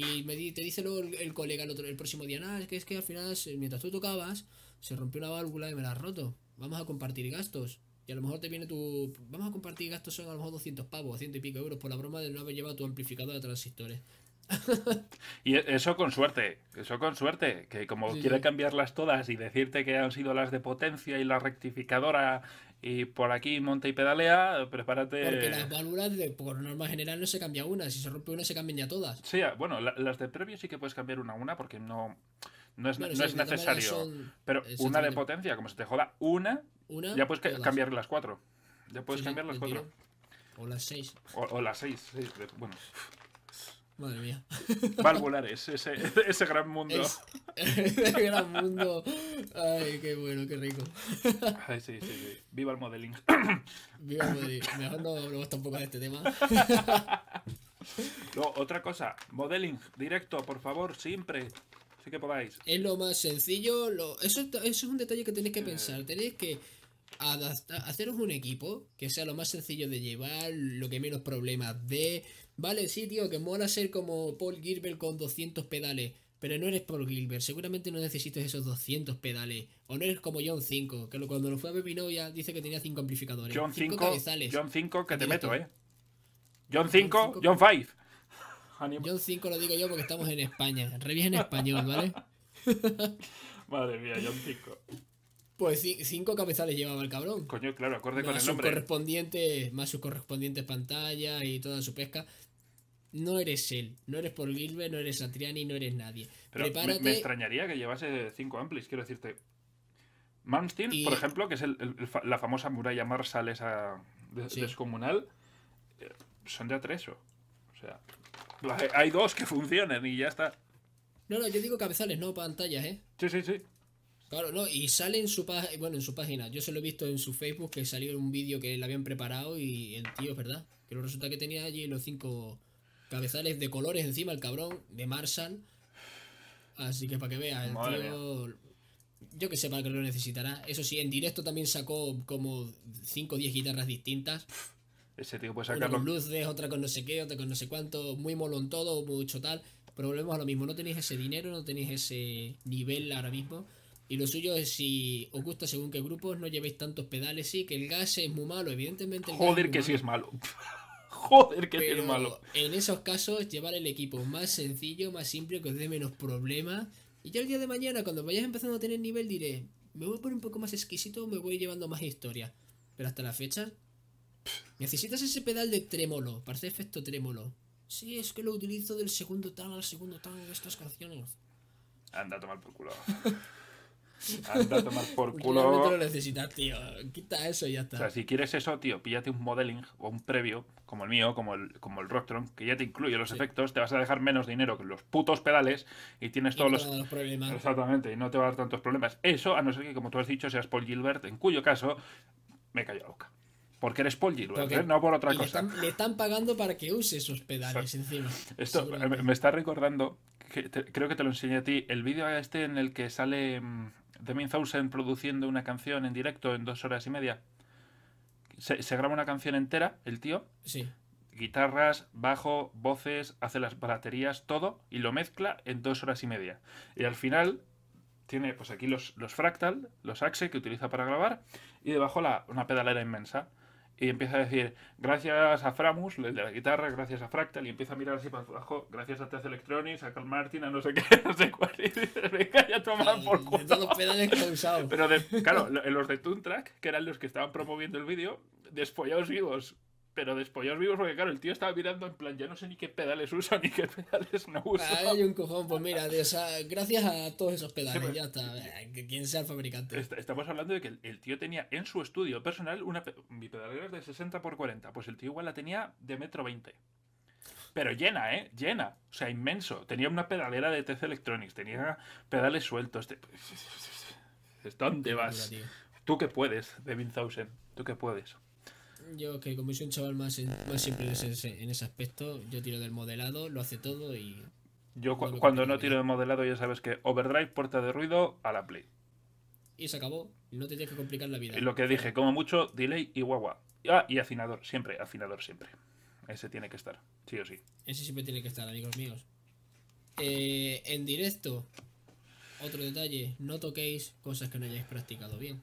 Y te dice luego el, colega el, otro, el próximo día, nada, es que, es que al final, mientras tú tocabas, se rompió la válvula y me la has roto. Vamos a compartir gastos. Y a lo mejor te viene tu... Vamos a compartir gastos, son a lo mejor 200 pavos, 100 y pico euros, por la broma de no haber llevado tu amplificador de transistores. y eso con suerte, eso con suerte, que como quiere cambiarlas todas y decirte que han sido las de potencia y la rectificadora y por aquí monta y pedalea, prepárate. Porque las válvulas, por norma general, no se cambia una. Si se rompe una, se cambian ya todas. Sí, ah, bueno, las de previo sí que puedes cambiar una a una porque no, no es, necesario. Pero una de potencia, como se te joda una, ya puedes cambiar las cuatro. Ya puedes cambiar las cuatro. O las seis. O, las seis, bueno. Madre mía. Valvulares, ese, ese gran mundo. ese gran mundo. Ay, qué bueno, qué rico. Ay, sí, sí, sí. Viva el modeling. Viva el modeling. Mejor no hablamos tampoco de este tema. No, otra cosa, modeling, directo, por favor, siempre. Así que podáis. Es lo más sencillo. Lo... Eso, es un detalle que tenéis que eh. pensar. Tenéis que adaptar, haceros un equipo que sea lo más sencillo de llevar, lo que menos problemas dé... Vale, sí, tío, que mola ser como Paul Gilbert con 200 pedales. Pero no eres Paul Gilbert, seguramente no necesites esos 200 pedales. O no eres como John 5, que cuando lo fue a ver mi dice que tenía 5 amplificadores. John 5, John 5 que te meto, eh. John 5, John 5. John 5 lo digo yo porque estamos en España. Revis en español, ¿vale? Madre mía, John 5. Pues cinco cabezales llevaba el cabrón. Coño, claro, acorde con el nombre. más sus correspondientes pantallas y toda su pesca no eres él. No eres por Gilbert, no eres Satriani, no eres nadie. Pero me, extrañaría que llevase cinco amplis, quiero decirte. Manstein, por ejemplo, que es la famosa muralla Marsal esa descomunal, eh, son de tres O sea, hay dos que funcionan y ya está. No, no, yo digo cabezales, no pantallas, ¿eh? Sí, sí, sí. Claro, no, y sale en su página, bueno, en su página, yo se lo he visto en su Facebook que salió un vídeo que le habían preparado y el tío, ¿verdad? Que lo resulta que tenía allí los cinco Cabezales de colores encima, el cabrón, de Marshall. Así que para que veas, Yo que sepa que lo necesitará. Eso sí, en directo también sacó como 5 o 10 guitarras distintas. Ese tío puede sacarlo. Una con luces, otra con no sé qué, otra con no sé cuánto. Muy molón todo, mucho tal. Pero volvemos a lo mismo. No tenéis ese dinero, no tenéis ese nivel ahora mismo. Y lo suyo es si os gusta según qué grupos, no llevéis tantos pedales, sí, que el gas es muy malo, evidentemente. Joder, que sí es malo. Joder, qué pero malo. En esos casos, llevar el equipo más sencillo, más simple, que os dé menos problemas. Y ya el día de mañana, cuando vayas empezando a tener nivel, diré, me voy a poner un poco más exquisito, me voy llevando más historia. Pero hasta la fecha, necesitas ese pedal de trémolo, para hacer efecto trémolo. Sí, es que lo utilizo del segundo tal al segundo tal en estas canciones. Anda a tomar por culo. Anda a tomar por culo. lo necesitas, tío. Quita eso y ya está. O sea, si quieres eso, tío, píllate un modeling o un previo, como el mío, como el, como el Rocktron, que ya te incluye los efectos, te vas a dejar menos dinero que los putos pedales y tienes todos los... Exactamente, y no te va a dar tantos problemas. Eso, a no ser que, como tú has dicho, seas Paul Gilbert, en cuyo caso me cayó la boca. Porque eres Paul Gilbert, ¿eh? no por otra cosa. Le están, pagando para que use esos pedales encima. Esto me, está recordando, creo que te lo enseñé a ti, el vídeo este en el que sale mm, de Minthausen produciendo una canción en directo en dos horas y media. Se, graba una canción entera, el tío. Sí. Guitarras, bajo, voces, hace las baterías, todo, y lo mezcla en dos horas y media. Y al final tiene pues aquí los, los fractal, los axe que utiliza para grabar, y debajo la, una pedalera inmensa y empieza a decir, gracias a Framus, el de la guitarra, gracias a Fractal, y empieza a mirar así para abajo, gracias a Tez Electronics, a Carl Martin, a no sé qué, no sé cuál, y dices, venga ya a tomar por culo. Pero de, claro, los de Toontrack, que eran los que estaban promoviendo el vídeo, desfollados vivos, pero después os vivos, porque claro, el tío estaba mirando en plan, ya no sé ni qué pedales usa ni qué pedales no uso. Ah, hay un cojón, pues mira, gracias a todos esos pedales, pues, ya está. Eh, quien sea el fabricante. estamos hablando de que el, tío tenía en su estudio personal una. Mi pedalera de 60 x 40, pues el tío igual la tenía de metro 20. Pero llena, ¿eh? Llena. O sea, inmenso. Tenía una pedalera de TC Electronics, tenía pedales sueltos. De... ¿Dónde vas? Tú que puedes, de Thousand. Tú que puedes. Yo que como soy un chaval más, más simple en ese, aspecto, yo tiro del modelado, lo hace todo y... Yo cuando no tiro del modelado ya sabes que overdrive, puerta de ruido, a la play. Y se acabó, no te tienes que complicar la vida. Y lo que dije, como mucho, delay y guagua. Ah, y afinador, siempre, afinador siempre. Ese tiene que estar, sí o sí. Ese siempre tiene que estar, amigos míos. Eh, en directo, otro detalle, no toquéis cosas que no hayáis practicado bien.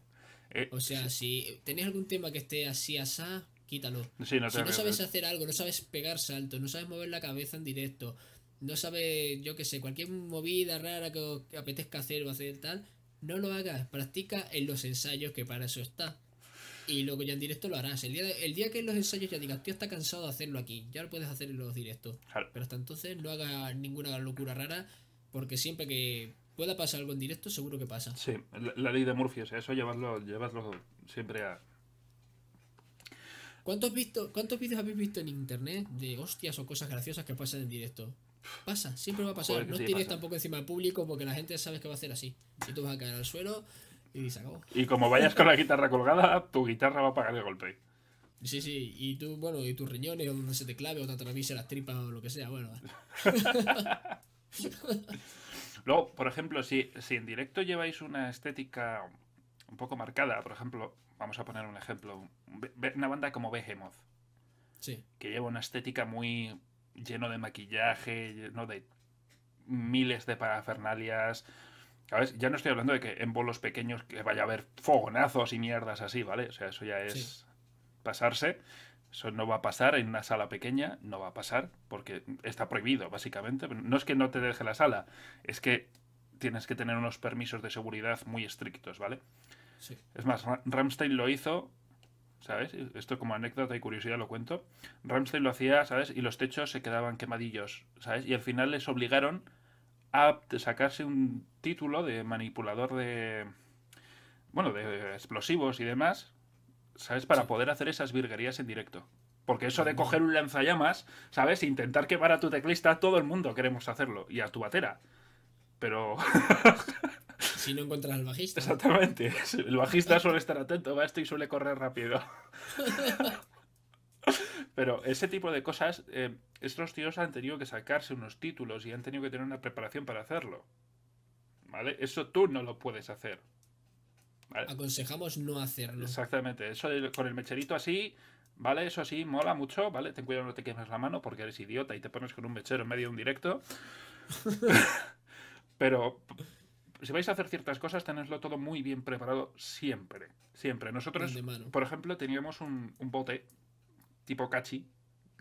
Eh, o sea, si tenés algún tema que esté así asá, quítalo. si no sabes hacer algo, no sabes pegar saltos, no sabes mover la cabeza en directo, no sabes, yo qué sé, cualquier movida rara que, apetezca hacer o hacer tal, no lo hagas, practica en los ensayos que para eso está. Y luego ya en directo lo harás. El día, el día que en los ensayos ya digas, tío, está cansado de hacerlo aquí, ya lo puedes hacer en los directos. Pero hasta entonces no hagas ninguna locura rara, porque siempre que pueda pasar algo en directo, seguro que pasa. Sí, la, ley de Murphy, o sea, eso llevadlo, siempre a. ¿Cuántos, visto, ¿Cuántos vídeos habéis visto en internet de hostias o cosas graciosas que pasan en directo? Pasa, siempre va a pasar. no tienes tampoco encima del público porque la gente sabe que va a hacer así. Y tú vas a caer al suelo y se acabó. Y como vayas con la guitarra colgada, tu guitarra va a pagar el golpe. Sí, sí, y tú, bueno, y tus riñones, o donde se te clave, o te atraviesa las tripas o lo que sea, bueno. Luego, por ejemplo, si, en directo lleváis una estética un poco marcada, por ejemplo, vamos a poner un ejemplo, una banda como Behemoth, sí. que lleva una estética muy lleno de maquillaje, lleno de miles de parafernalias. ¿Sabes? Ya no estoy hablando de que en bolos pequeños que vaya a haber fogonazos y mierdas así, ¿vale? O sea, eso ya es pasarse. Eso no va a pasar en una sala pequeña, no va a pasar, porque está prohibido, básicamente. No es que no te deje la sala, es que tienes que tener unos permisos de seguridad muy estrictos, ¿vale? Sí. Es más, Ramstein lo hizo, ¿sabes? Esto como anécdota y curiosidad lo cuento. Ramstein lo hacía, ¿sabes? Y los techos se quedaban quemadillos, ¿sabes? Y al final les obligaron a sacarse un título de manipulador de... Bueno, de explosivos y demás, ¿sabes? Para poder hacer esas virguerías en directo. Porque eso de coger un lanzallamas, ¿sabes? E intentar quemar a tu teclista, todo el mundo queremos hacerlo. Y a tu batera. Pero. si no encuentras al bajista. Exactamente. El bajista suele estar atento a esto y suele correr rápido. Pero ese tipo de cosas, eh, estos tíos han tenido que sacarse unos títulos y han tenido que tener una preparación para hacerlo. ¿Vale? Eso tú no lo puedes hacer. Aconsejamos no hacerlo. Exactamente, eso con el mecherito así, ¿vale? Eso sí, mola mucho, ¿vale? Ten cuidado, no te quemes la mano porque eres idiota y te pones con un mechero en medio de un directo. Pero si vais a hacer ciertas cosas, tenedlo todo muy bien preparado siempre. Siempre. Nosotros, por ejemplo, teníamos un, un bote tipo cachi,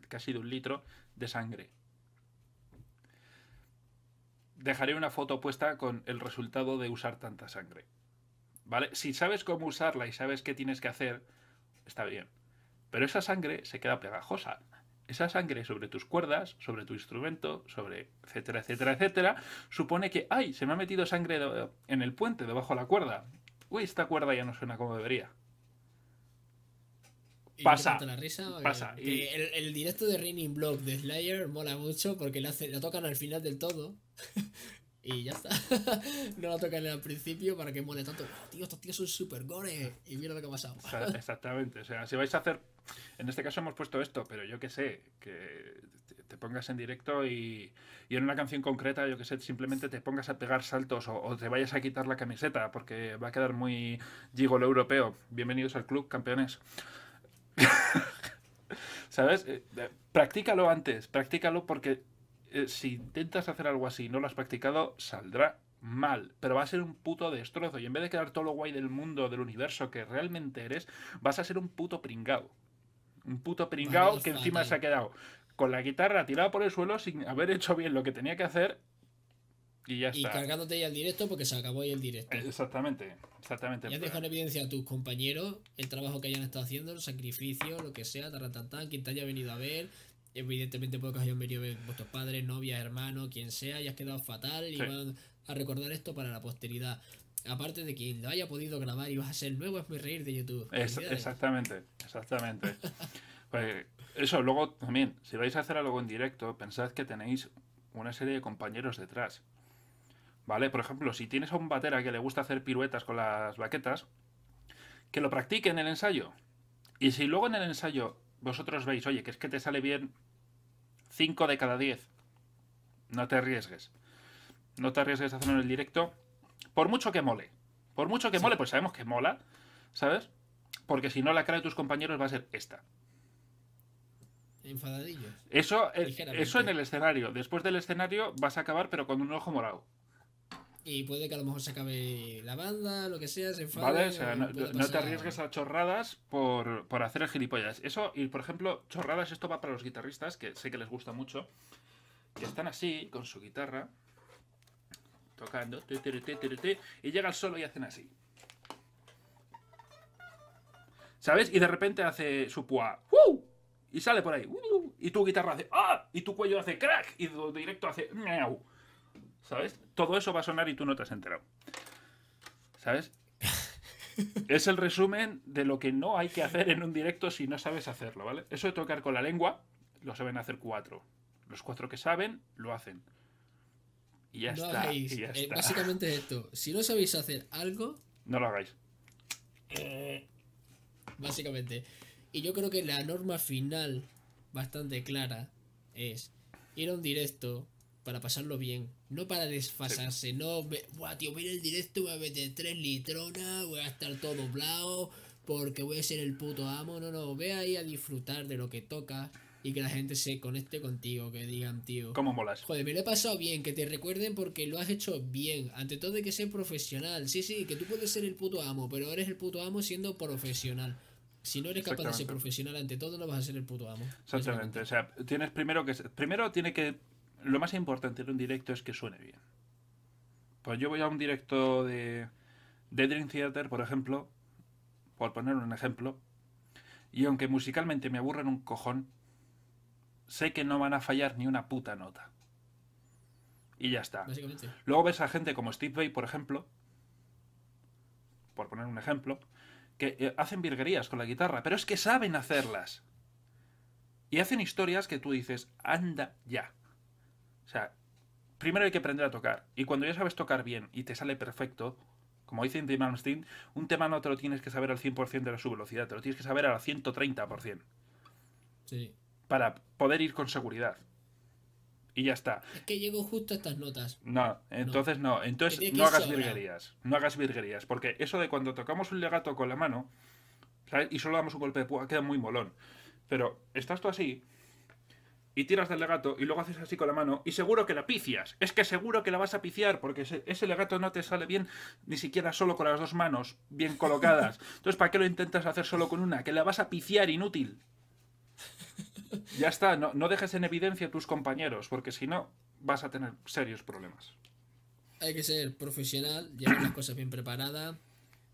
casi de un litro, de sangre. Dejaré una foto puesta con el resultado de usar tanta sangre. ¿Vale? Si sabes cómo usarla y sabes qué tienes que hacer, está bien. Pero esa sangre se queda pegajosa. Esa sangre sobre tus cuerdas, sobre tu instrumento, sobre etcétera, etcétera, etcétera, supone que, ay, se me ha metido sangre en el puente, debajo de la cuerda. Uy, esta cuerda ya no suena como debería. Pasa. el, directo de Raining Block de Slayer mola mucho porque la tocan al final del todo. Y ya está. no lo tocan al principio para que muere tanto. tío, estos tíos son super gore. Y mira lo que ha pasado. Exactamente. O sea, si vais a hacer. En este caso hemos puesto esto, pero yo que sé, que te pongas en directo y, y en una canción concreta, yo que sé, simplemente te pongas a pegar saltos o, te vayas a quitar la camiseta porque va a quedar muy gigolo europeo. Bienvenidos al club, campeones. ¿Sabes? Eh, eh, practícalo antes, practícalo porque eh, si intentas hacer algo así y no lo has practicado, saldrá mal, pero va a ser un puto destrozo. Y en vez de quedar todo lo guay del mundo, del universo que realmente eres, vas a ser un puto pringado. Un puto pringado que encima se ha quedado con la guitarra tirada por el suelo sin haber hecho bien lo que tenía que hacer y ya está. Y cargándote ya el directo porque se acabó ya el directo. Exactamente, exactamente. Ya en evidencia a tus compañeros el trabajo que hayan estado haciendo, el sacrificio, lo que sea, tarata quien te haya venido a ver, evidentemente puede que hayan venido vuestros padres, novias, hermanos, quien sea, y has quedado fatal y van a recordar esto para la posteridad. Aparte de quien lo haya podido grabar y vas a ser nuevo, es reír de YouTube. exactamente, exactamente. Pues, eso, luego también, si vais a hacer algo en directo, pensad que tenéis una serie de compañeros detrás. ¿Vale? Por ejemplo, si tienes a un batera que le gusta hacer piruetas con las baquetas, que lo practique en el ensayo. Y si luego en el ensayo vosotros veis, oye, que es que te sale bien 5 de cada 10. No te arriesgues. No te arriesgues a hacerlo en el directo. Por mucho que mole. Por mucho que mole, pues sabemos que mola, ¿sabes? Porque si no, la cara de tus compañeros va a ser esta. Enfadadillos. Eso, eh, eso en el escenario. Después del escenario vas a acabar, pero con un ojo morado. Y puede que a lo mejor se acabe la banda, lo que sea, se enfade. Vale, o sea, no, te arriesgues a chorradas por, hacer el gilipollas. Eso, y por ejemplo, chorradas, esto va para los guitarristas, que sé que les gusta mucho, que están así, con su guitarra, tocando, y llega el solo y hacen así. ¿Sabes? Y de repente hace su pua. Y sale por ahí. Y tu guitarra hace. ¡Ah! Y tu cuello hace crack. Y directo hace. ¿Sabes? Todo eso va a sonar y tú no te has enterado. ¿Sabes? es el resumen de lo que no hay que hacer en un directo si no sabes hacerlo, ¿vale? Eso de tocar con la lengua, lo saben hacer cuatro. Los cuatro que saben, lo hacen. Y ya, eh, está, Básicamente esto. Si no sabéis hacer algo. No lo hagáis. básicamente. Y yo creo que la norma final, bastante clara, es ir a un directo para pasarlo bien, no para desfasarse, no, Buah, tío, ...mira el directo, voy a meter tres litronas, voy a estar todo doblado, porque voy a ser el puto amo, no, no, ve ahí a disfrutar de lo que toca y que la gente se conecte contigo, que digan, tío. ¿Cómo molas? Joder, me lo he pasado bien, que te recuerden porque lo has hecho bien. Ante todo hay que ser profesional. Sí, sí, que tú puedes ser el puto amo, pero eres el puto amo siendo profesional. Si no eres capaz de ser profesional ante todo, no vas a ser el puto amo. Exactamente. O sea, tienes primero que primero tiene que lo más importante de un directo es que suene bien. Pues yo voy a un directo de, de Dream Theater, por ejemplo, por poner un ejemplo, y aunque musicalmente me aburren un cojón, sé que no van a fallar ni una puta nota. Y ya está. Luego ves a gente como Steve Bay, por ejemplo, por poner un ejemplo, que eh, hacen virguerías con la guitarra, pero es que saben hacerlas. Y hacen historias que tú dices, anda ya. O sea, primero hay que aprender a tocar. Y cuando ya sabes tocar bien y te sale perfecto, como dice Andy Malmsteen, un tema no te lo tienes que saber al 100% de su velocidad, te lo tienes que saber al 130%. Sí. Para poder ir con seguridad. Y ya está. Es que llego justo a estas notas. No, entonces no. Entonces no hagas virguerías. No hagas virguerías. Porque eso de cuando tocamos un legato con la mano y solo damos un golpe de púa queda muy molón. Pero estás tú así y tiras del legato y luego haces así con la mano y seguro que la picias. Es que seguro que la vas a piciar porque ese legato no te sale bien ni siquiera solo con las dos manos bien colocadas. Entonces, ¿para qué lo intentas hacer solo con una? Que la vas a piciar inútil. Ya está, no, no dejes en evidencia a tus compañeros porque si no vas a tener serios problemas. Hay que ser profesional, llevar las cosas bien preparadas,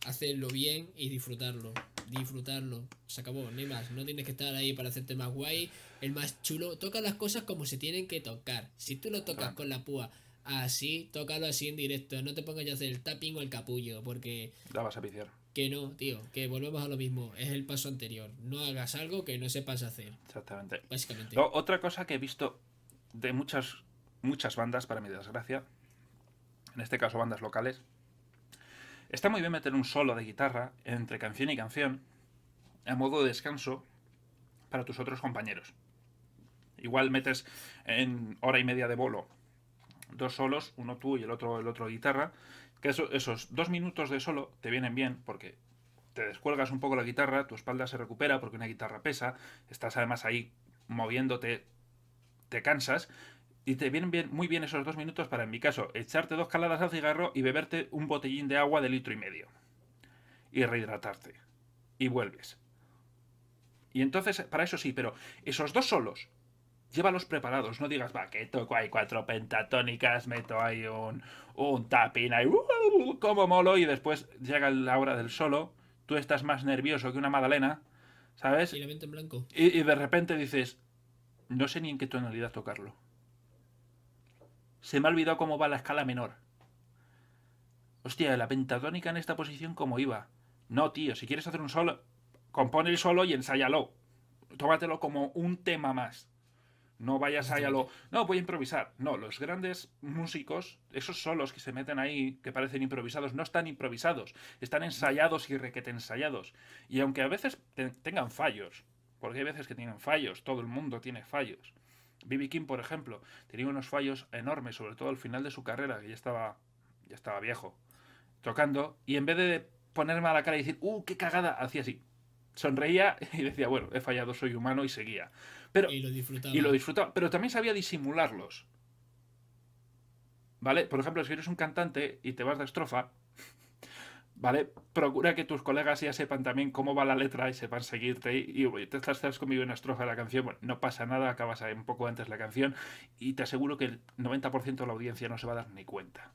hacerlo bien y disfrutarlo disfrutarlo. Se acabó, ni más. No tienes que estar ahí para hacerte más guay, el más chulo. Toca las cosas como se tienen que tocar. Si tú lo tocas con la púa así, tócalo así en directo. No te pongas a hacer el tapping o el capullo, porque. La vas a piciar. Que no, tío, que volvemos a lo mismo. Es el paso anterior. No hagas algo que no sepas hacer. Exactamente. Básicamente. otra cosa que he visto de muchas, muchas bandas, para mi desgracia, en este caso bandas locales, Está muy bien meter un solo de guitarra entre canción y canción, a modo de descanso para tus otros compañeros. Igual metes en hora y media de bolo dos solos, uno tú y el otro el otro guitarra, que esos dos minutos de solo te vienen bien porque te descuelgas un poco la guitarra, tu espalda se recupera porque una guitarra pesa, estás además ahí moviéndote, te cansas y te vienen bien, muy bien esos dos minutos para, en mi caso, echarte dos caladas al cigarro y beberte un botellín de agua de litro y medio. Y rehidratarte. Y vuelves. Y entonces, para eso sí, pero esos dos solos, llévalos preparados. No digas, va, que toco ahí cuatro pentatónicas, meto ahí un, un tapín ahí, uh, como molo, y después llega la hora del solo, tú estás más nervioso que una magdalena, ¿sabes? Y, en blanco. y de repente dices, no sé ni en qué tonalidad tocarlo. Se me ha olvidado cómo va la escala menor. Hostia, la pentatónica en esta posición, ¿cómo iba? No, tío, si quieres hacer un solo, compone el solo y ensáyalo. Tómatelo como un tema más. No vayas a lo. No, voy a improvisar. No, los grandes músicos, esos solos que se meten ahí, que parecen improvisados, no están improvisados. Están ensayados y requete ensayados. Y aunque a veces tengan fallos, porque hay veces que tienen fallos, todo el mundo tiene fallos. Bibi King, por ejemplo, tenía unos fallos enormes, sobre todo al final de su carrera, que ya estaba, ya estaba viejo, tocando, y en vez de ponerme a la cara y decir, ¡uh, qué cagada! hacía así. Sonreía y decía, bueno, he fallado, soy humano, y seguía. Pero, y lo disfrutaba. Y lo disfrutaba pero también sabía disimularlos. ¿Vale? Por ejemplo, si eres un cantante y te vas de estrofa, ¿vale? Procura que tus colegas ya sepan también cómo va la letra y sepan seguirte. Y, te estás conmigo una estrofa de la canción, bueno, no pasa nada, acabas un poco antes la canción y te aseguro que el 90% de la audiencia no se va a dar ni cuenta.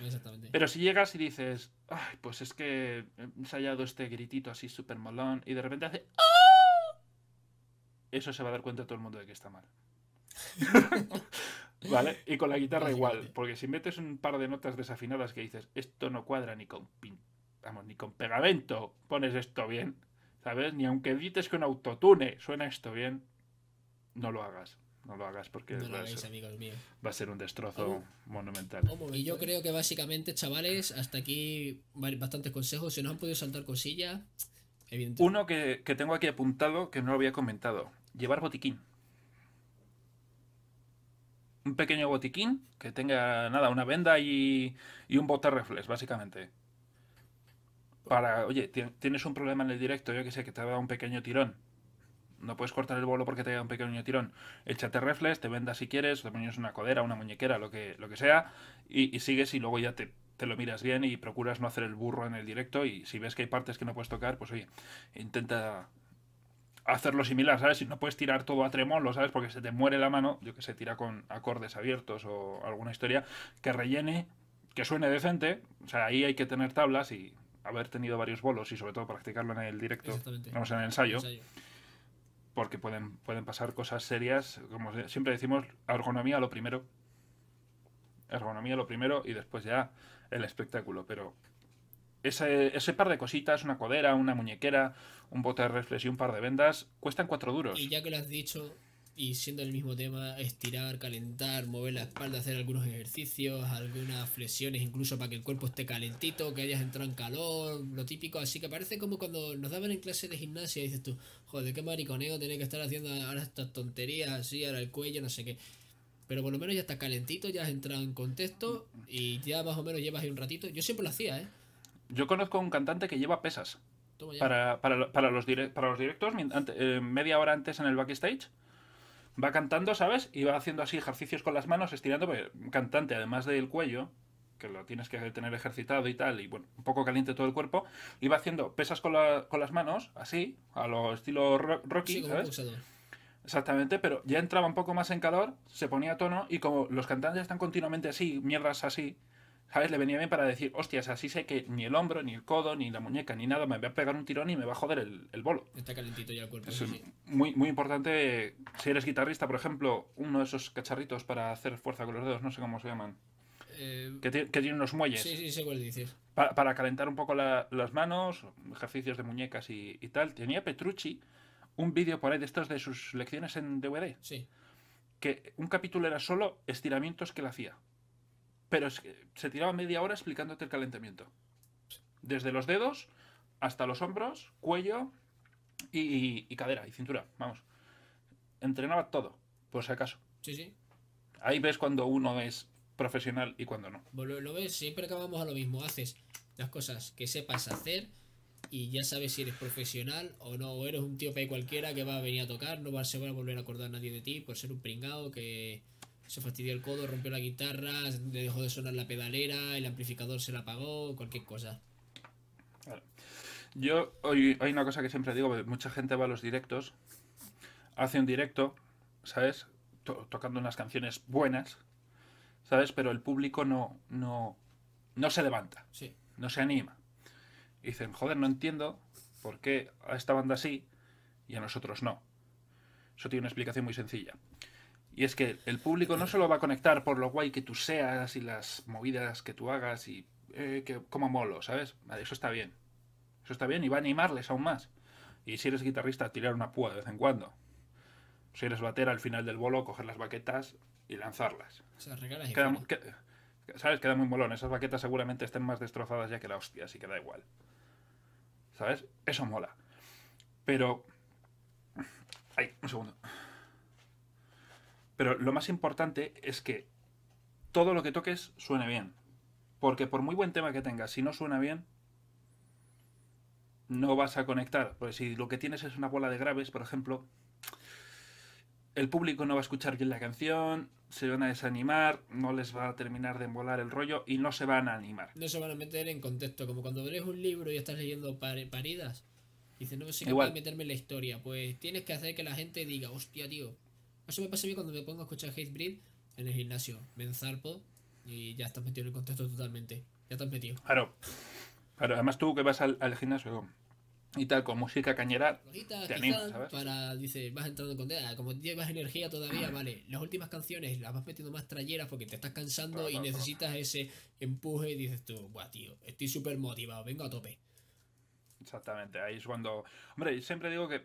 Exactamente. Pero si llegas y dices, ay, pues es que he ensayado este gritito así súper molón y de repente hace... Ah", eso se va a dar cuenta todo el mundo de que está mal. ¿Vale? Y con la guitarra igual, porque si metes un par de notas desafinadas que dices, esto no cuadra ni con pinta vamos, ni con pegamento pones esto bien, ¿sabes? Ni aunque edites con autotune, suena esto bien, no lo hagas. No lo hagas porque va, a ser, un destrozo monumental. Y yo creo que básicamente, chavales, hasta aquí bastantes consejos. Si no han podido saltar cosillas, evidentemente. Uno que, tengo aquí apuntado que no lo había comentado: llevar botiquín un pequeño botiquín que tenga nada, una venda y, y un bote reflex, básicamente para, oye, tienes un problema en el directo, yo que sé, que te ha dado un pequeño tirón. No puedes cortar el bolo porque te ha dado un pequeño tirón. Échate reflex, te vendas si quieres, te pones una codera, una muñequera, lo que, lo que sea, y, sigues y luego ya te, te, lo miras bien y procuras no hacer el burro en el directo. Y si ves que hay partes que no puedes tocar, pues oye, intenta hacerlo similar, ¿sabes? Si no puedes tirar todo a tremolo, ¿sabes? Porque se te muere la mano, yo que sé, tira con acordes abiertos o alguna historia que rellene, que suene decente. O sea, ahí hay que tener tablas y haber tenido varios bolos y sobre todo practicarlo en el directo, vamos, en el ensayo, porque pueden, pueden pasar cosas serias, como siempre decimos, ergonomía lo primero, ergonomía lo primero y después ya el espectáculo, pero ese, ese par de cositas, una codera, una muñequera, un bote de reflexión, y un par de vendas, cuestan cuatro duros. Y ya que lo has dicho, y siendo el mismo tema, estirar, calentar, mover la espalda, hacer algunos ejercicios, algunas flexiones incluso para que el cuerpo esté calentito, que hayas entrado en calor, lo típico. Así que parece como cuando nos daban en clase de gimnasia y dices tú, joder, qué mariconeo tener que estar haciendo ahora estas tonterías así, ahora el cuello, no sé qué. Pero por lo menos ya está calentito, ya has entrado en contexto y ya más o menos llevas ahí un ratito. Yo siempre lo hacía, ¿eh? Yo conozco a un cantante que lleva pesas. Para, para, para, los, para los directos, eh, media hora antes en el backstage, va cantando, ¿sabes? Y va haciendo así ejercicios con las manos, estirando, porque cantante, además del cuello, que lo tienes que tener ejercitado y tal, y bueno, un poco caliente todo el cuerpo, iba haciendo pesas con, con las manos, así, a lo estilo Rocky, Exactamente, pero ya entraba un poco más en calor, se ponía tono, y como los cantantes están continuamente así, mierdas así, ¿Sabes? Le venía bien para decir, hostias, así sé que ni el hombro, ni el codo, ni la muñeca, ni nada, me voy a pegar un tirón y me va a joder el, bolo. Está calentito ya el cuerpo. Es muy, muy importante, si eres guitarrista, por ejemplo, uno de esos cacharritos para hacer fuerza con los dedos, no sé cómo se llaman. Eh, que, que, tiene unos muelles. Sí, sí, sé dices. para calentar un poco las manos, ejercicios de muñecas y, tal. Tenía Petrucci un vídeo por ahí de estos de sus lecciones en DVD. Sí. Que un capítulo era solo estiramientos que le hacía. Pero se tiraba media hora explicándote el calentamiento. Desde los dedos hasta los hombros, cuello y, cadera y cintura. Vamos. Entrenaba todo, por si acaso. Sí, sí. Ahí ves cuando uno es profesional y cuando no. Pues lo, ves, siempre acabamos a lo mismo. Haces las cosas que sepas hacer y ya sabes si eres profesional o no, o eres un tío pay cualquiera que va a venir a tocar, no va, se va a volver a acordar nadie de ti por ser un pringado que se fastidió el codo, rompió la guitarra, dejó de sonar la pedalera, el amplificador se la apagó, cualquier cosa. Yo, hoy, hay una cosa que siempre digo, mucha gente va a los directos, hace un directo, ¿sabes? tocando unas canciones buenas, ¿sabes? Pero el público no, no, no se levanta, no se anima. Y dicen, joder, no entiendo por qué a esta banda sí y a nosotros no. Eso tiene una explicación muy sencilla. Y es que el público no solo va a conectar por lo guay que tú seas y las movidas que tú hagas y eh, que, como molo, ¿sabes? Eso está bien. Eso está bien y va a animarles aún más. Y si eres guitarrista, tirar una púa de vez en cuando. Si eres batera, al final del bolo, coger las baquetas y lanzarlas. Se ¿Sabes? Queda muy molón. Esas baquetas seguramente estén más destrozadas ya que la hostia, así que da igual. ¿Sabes? Eso mola. Pero... Ay, un segundo. Pero lo más importante es que todo lo que toques suene bien. Porque por muy buen tema que tengas, si no suena bien, no vas a conectar. Porque si lo que tienes es una bola de graves, por ejemplo, el público no va a escuchar bien la canción, se van a desanimar, no les va a terminar de embolar el rollo y no se van a animar. No se van a meter en contexto, como cuando lees un libro y estás leyendo paridas. Dices, no sé qué meterme en la historia. Pues tienes que hacer que la gente diga, hostia, tío, eso me pasa a mí cuando me pongo a escuchar Hatebreed en el gimnasio. Me enzarpo y ya estás metido en el contexto totalmente. Ya estás metido. Claro. claro. Además tú que vas al, al gimnasio y tal, con música cañera, te Para, dice, vas entrando con... Ah, como llevas energía todavía, vale. Las últimas canciones las vas metiendo más trayeras porque te estás cansando y necesitas ese empuje y dices tú, buah, tío, estoy súper motivado, vengo a tope. Exactamente, ahí es cuando... Hombre, siempre digo que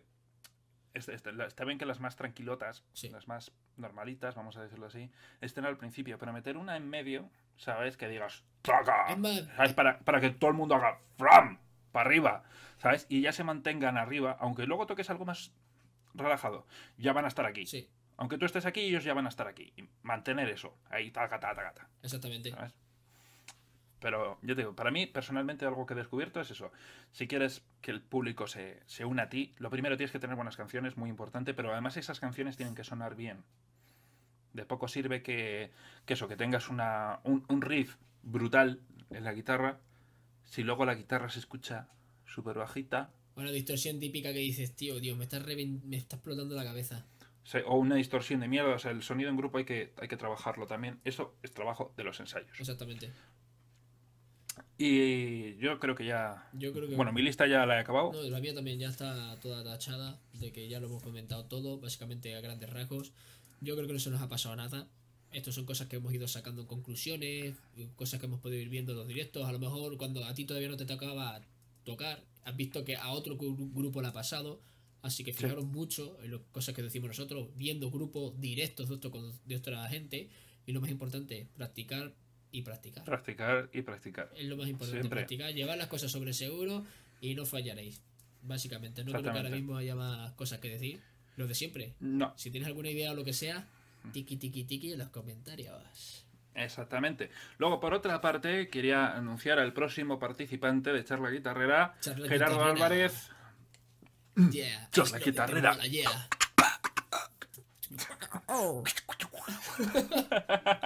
este, este, está bien que las más tranquilotas, las más normalitas, vamos a decirlo así, estén al principio, pero meter una en medio, ¿sabes? Que digas, ¡Taca! ¿Sabes? Eh para, para que todo el mundo haga ¡Fram! Para arriba, ¿sabes? Y ya se mantengan arriba, aunque luego toques algo más relajado, ya van a estar aquí. Sí. Aunque tú estés aquí, ellos ya van a estar aquí. mantener eso, ahí, ta ta Exactamente. ¿sabes? Pero yo te digo, para mí personalmente algo que he descubierto es eso. Si quieres que el público se, se una a ti, lo primero tienes que tener buenas canciones, muy importante, pero además esas canciones tienen que sonar bien. De poco sirve que, que eso, que tengas una, un, riff brutal en la guitarra, si luego la guitarra se escucha súper bajita. Bueno, distorsión típica que dices, tío, tío, me está, me está explotando la cabeza. O una distorsión de mierda, o sea, el sonido en grupo hay que, hay que trabajarlo también. Eso es trabajo de los ensayos. Exactamente. Y yo creo que ya. Yo bueno, mi lista ya la he acabado. la mía también ya está toda tachada, de que ya lo hemos comentado todo, básicamente a grandes rasgos. Yo creo que no se nos ha pasado nada. Estas son cosas que hemos ido sacando conclusiones, cosas que hemos podido ir viendo en los directos. A lo mejor cuando a ti todavía no te tocaba tocar, has visto que a otro grupo le ha pasado. Así que fijaros mucho en las cosas que decimos nosotros, viendo grupos directos de, de otra gente. Y lo más importante, practicar y practicar. Practicar y practicar. Es lo más importante, practicar, llevar las cosas sobre seguro y no fallaréis. Básicamente, no creo que ahora mismo haya más cosas que decir. Lo de siempre. No. Si tienes alguna idea o lo que sea, mm. tiqui tiki tiki en los comentarios. Exactamente. Luego, por otra parte, quería anunciar al próximo participante de Charla Guitarrera, Gerardo Álvarez. Charla este Guitarrera. Oh.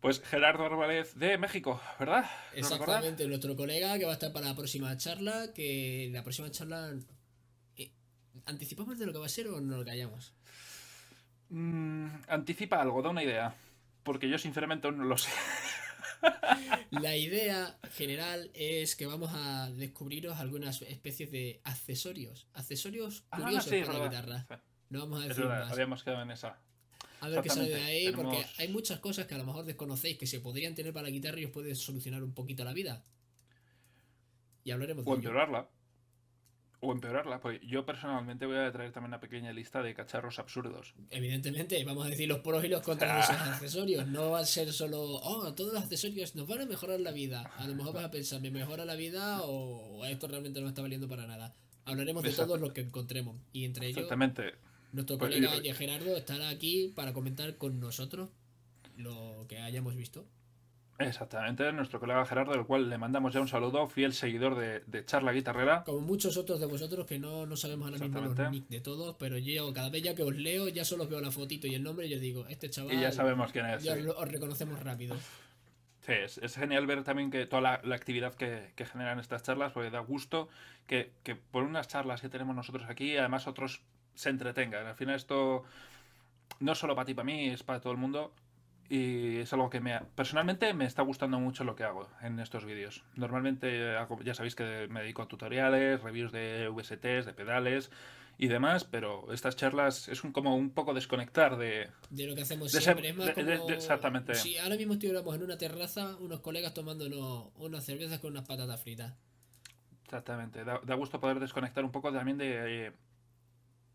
Pues Gerardo Álvarez de México, ¿verdad? Exactamente, nuestro colega que va a estar para la próxima charla, que la próxima charla... Eh, ¿Anticipamos de lo que va a ser o no lo callamos? Mm, anticipa algo, da una idea, porque yo sinceramente aún no lo sé. La idea general es que vamos a descubriros algunas especies de accesorios, accesorios ah, curiosos para la guitarra. No vamos a decir más. Habíamos quedado en esa. A ver qué sale de ahí, porque hay muchas cosas que a lo mejor desconocéis que se podrían tener para la guitarra y os puede solucionar un poquito la vida. Y hablaremos o de empeorarla. O empeorarla, pues yo personalmente voy a traer también una pequeña lista de cacharros absurdos. Evidentemente, vamos a decir los pros y los contras de esos accesorios. No va a ser solo, oh, todos los accesorios nos van a mejorar la vida. A lo mejor vas a pensar, ¿me mejora la vida o esto realmente no está valiendo para nada? Hablaremos de todos los que encontremos. Y entre ellos. Exactamente. Nuestro pues, colega Gerardo estará aquí para comentar con nosotros lo que hayamos visto. Exactamente, nuestro colega Gerardo, al cual le mandamos ya un saludo, fiel seguidor de, Charla Guitarrera. Como muchos otros de vosotros que no, no sabemos ahora mismo de todos, pero yo cada vez ya que os leo, ya solo veo la fotito y el nombre y yo digo, este chaval. Y ya sabemos quién es. Ya os reconocemos rápido. Sí, es, genial ver también que toda la, actividad que, generan estas charlas, porque da gusto que, que, por unas charlas que tenemos nosotros aquí, además otros se entretengan. Al final esto no es solo para ti, para mí, es para todo el mundo. Y es algo que me, personalmente me está gustando mucho lo que hago en estos vídeos. Normalmente ya sabéis que me dedico a tutoriales, reviews de VSTs, de pedales y demás, pero estas charlas es un, como un poco desconectar de, de lo que hacemos siempre. exactamente. Si ahora mismo estuviéramos en una terraza, unos colegas tomándonos unas cervezas con unas patatas fritas. Exactamente, da gusto poder desconectar un poco también de eh,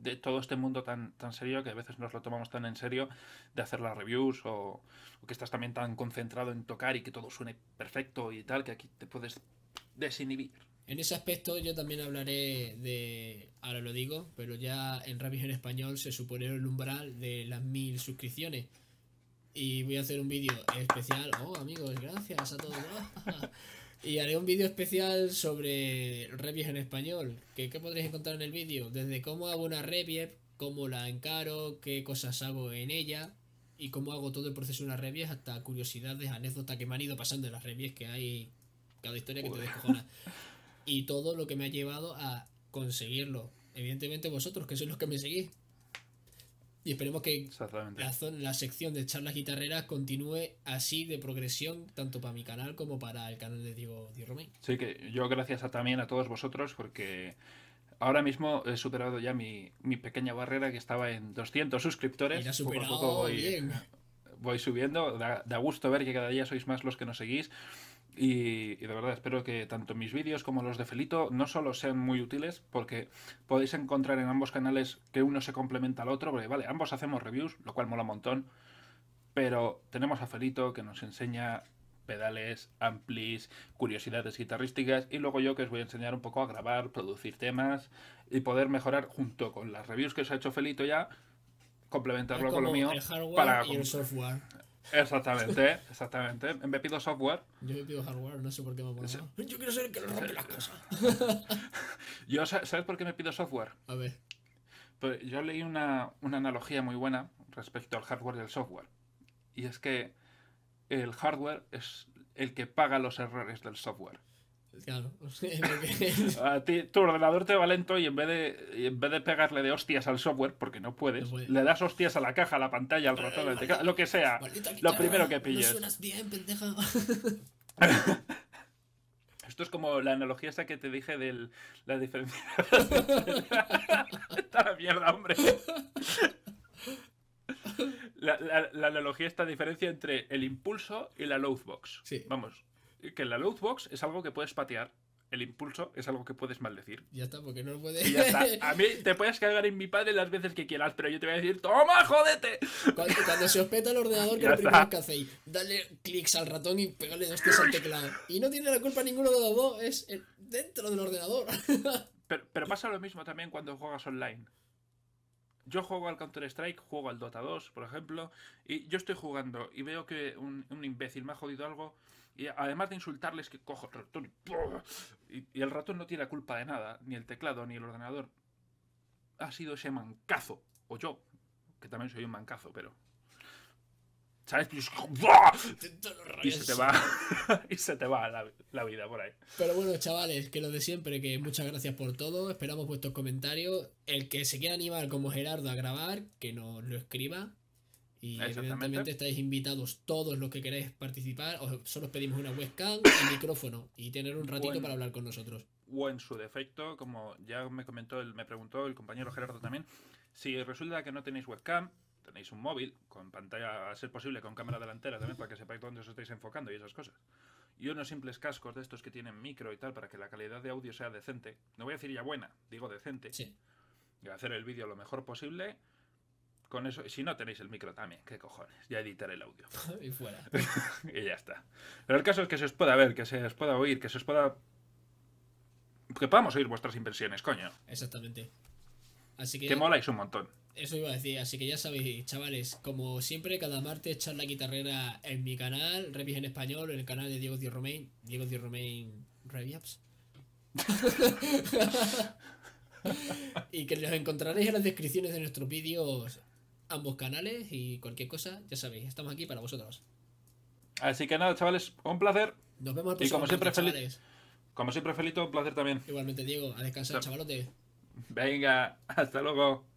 de todo este mundo tan, tan serio que a veces nos lo tomamos tan en serio de hacer las reviews o, que estás también tan concentrado en tocar y que todo suene perfecto y tal, que aquí te puedes desinhibir. En ese aspecto yo también hablaré de, ahora lo digo, pero ya en Ravis en español se supone el umbral de las mil suscripciones. Y voy a hacer un vídeo especial. Oh, amigos, gracias a todos. Y haré un vídeo especial sobre revies en español. ¿Qué, qué podréis encontrar en el vídeo? Desde cómo hago una revie, cómo la encaro, qué cosas hago en ella y cómo hago todo el proceso de una revies, hasta curiosidades, anécdotas que me han ido pasando en las revies que hay cada historia que te descojona. Y todo lo que me ha llevado a conseguirlo. Evidentemente vosotros, que sois los que me seguís. Y esperemos que la, la, sección de charlas guitarreras continúe así de progresión, tanto para mi canal como para el canal de Diego, Diego Romain. Sí, que yo gracias también a todos vosotros porque ahora mismo he superado ya mi, pequeña barrera que estaba en 200 suscriptores. Y superado, poco voy, voy subiendo, da gusto ver que cada día sois más los que nos seguís. Y, de verdad espero que tanto mis vídeos como los de Felito no solo sean muy útiles, porque podéis encontrar en ambos canales que uno se complementa al otro, porque vale, ambos hacemos reviews, lo cual mola un montón, pero tenemos a Felito que nos enseña pedales, amplis, curiosidades guitarrísticas y luego yo que os voy a enseñar un poco a grabar, producir temas y poder mejorar junto con las reviews que os ha hecho Felito ya, complementarlo con lo mío para y el software. Exactamente, exactamente. Me pido software. Yo me pido hardware, no sé por qué me pongo. Yo quiero ser el que lo rompe las cosas. ¿sabes por qué me pido software? A ver. Pues yo leí una, una analogía muy buena respecto al hardware y al software. Y es que el hardware es el que paga los errores del software. Claro. a tu ordenador te va lento y en vez de vez de pegarle de hostias al software, porque no puedes, le das hostias a la caja, a la pantalla, al ratón, lo que sea. lo primero que pilles. Esto es como la analogía esa que te dije de la diferencia. esta la mierda, hombre. La, analogía, esta diferencia entre el impulso y la loadbox. Sí. Vamos, que la box es algo que puedes patear. El impulso es algo que puedes maldecir. Ya está, porque no lo puedes. A mí te puedes cargar en mi padre las veces que quieras, pero yo te voy a decir, ¡toma, jódete! Cuando, se os peta el ordenador, que lo primero que hacéis, dale clics al ratón y pegarle dos clics al teclado. Y no tiene la culpa ninguno de los dos, es dentro del ordenador. pero, pero pasa lo mismo también cuando juegas online. Yo juego al Counter-Strike, juego al Dota 2, por ejemplo, y yo estoy jugando y veo que un, imbécil me ha jodido algo, y además de insultarles que cojo el ratón y, el ratón no tiene la culpa de nada, ni el teclado, ni el ordenador. Ha sido ese mancazo, o yo, que también soy un mancazo, pero y se te va, y se te va la, vida por ahí. Pero bueno, chavales, que lo de siempre, que muchas gracias por todo. Esperamos vuestros comentarios. El que se quiera animar como Gerardo a grabar, que nos lo escriba. Y evidentemente estáis invitados todos los que queráis participar. Os, solo pedimos una webcam, un micrófono y tener un ratito para hablar con nosotros o en su defecto, como ya me comentó, me preguntó el compañero Gerardo también, si resulta que no tenéis webcam, tenéis un móvil con pantalla, a ser posible, con cámara delantera también para que sepáis dónde os estáis enfocando y esas cosas. Y unos simples cascos de estos que tienen micro y tal para que la calidad de audio sea decente. No voy a decir ya buena, digo decente. Sí. Y hacer el vídeo lo mejor posible. Con eso, si no tenéis el micro también, qué cojones, ya editaré el audio. y fuera. y ya está. Pero el caso es que se os pueda ver, que se os pueda oír, que se os pueda. Que podamos oír vuestras impresiones, coño. Exactamente. Así que. Que moláis un montón. Eso iba a decir, así que ya sabéis, chavales, como siempre, cada martes charla guitarrera en mi canal, Revis en español, en el canal de Diego Di Romain, Diego Di Romain y que los encontraréis en las descripciones de nuestros vídeos, ambos canales y cualquier cosa, ya sabéis, estamos aquí para vosotros. Así que nada, chavales, un placer. Nos vemos y como siempre, feliz. Como siempre, Felito, un placer también. Igualmente, Diego, a descansar, chavalote. Venga, hasta luego.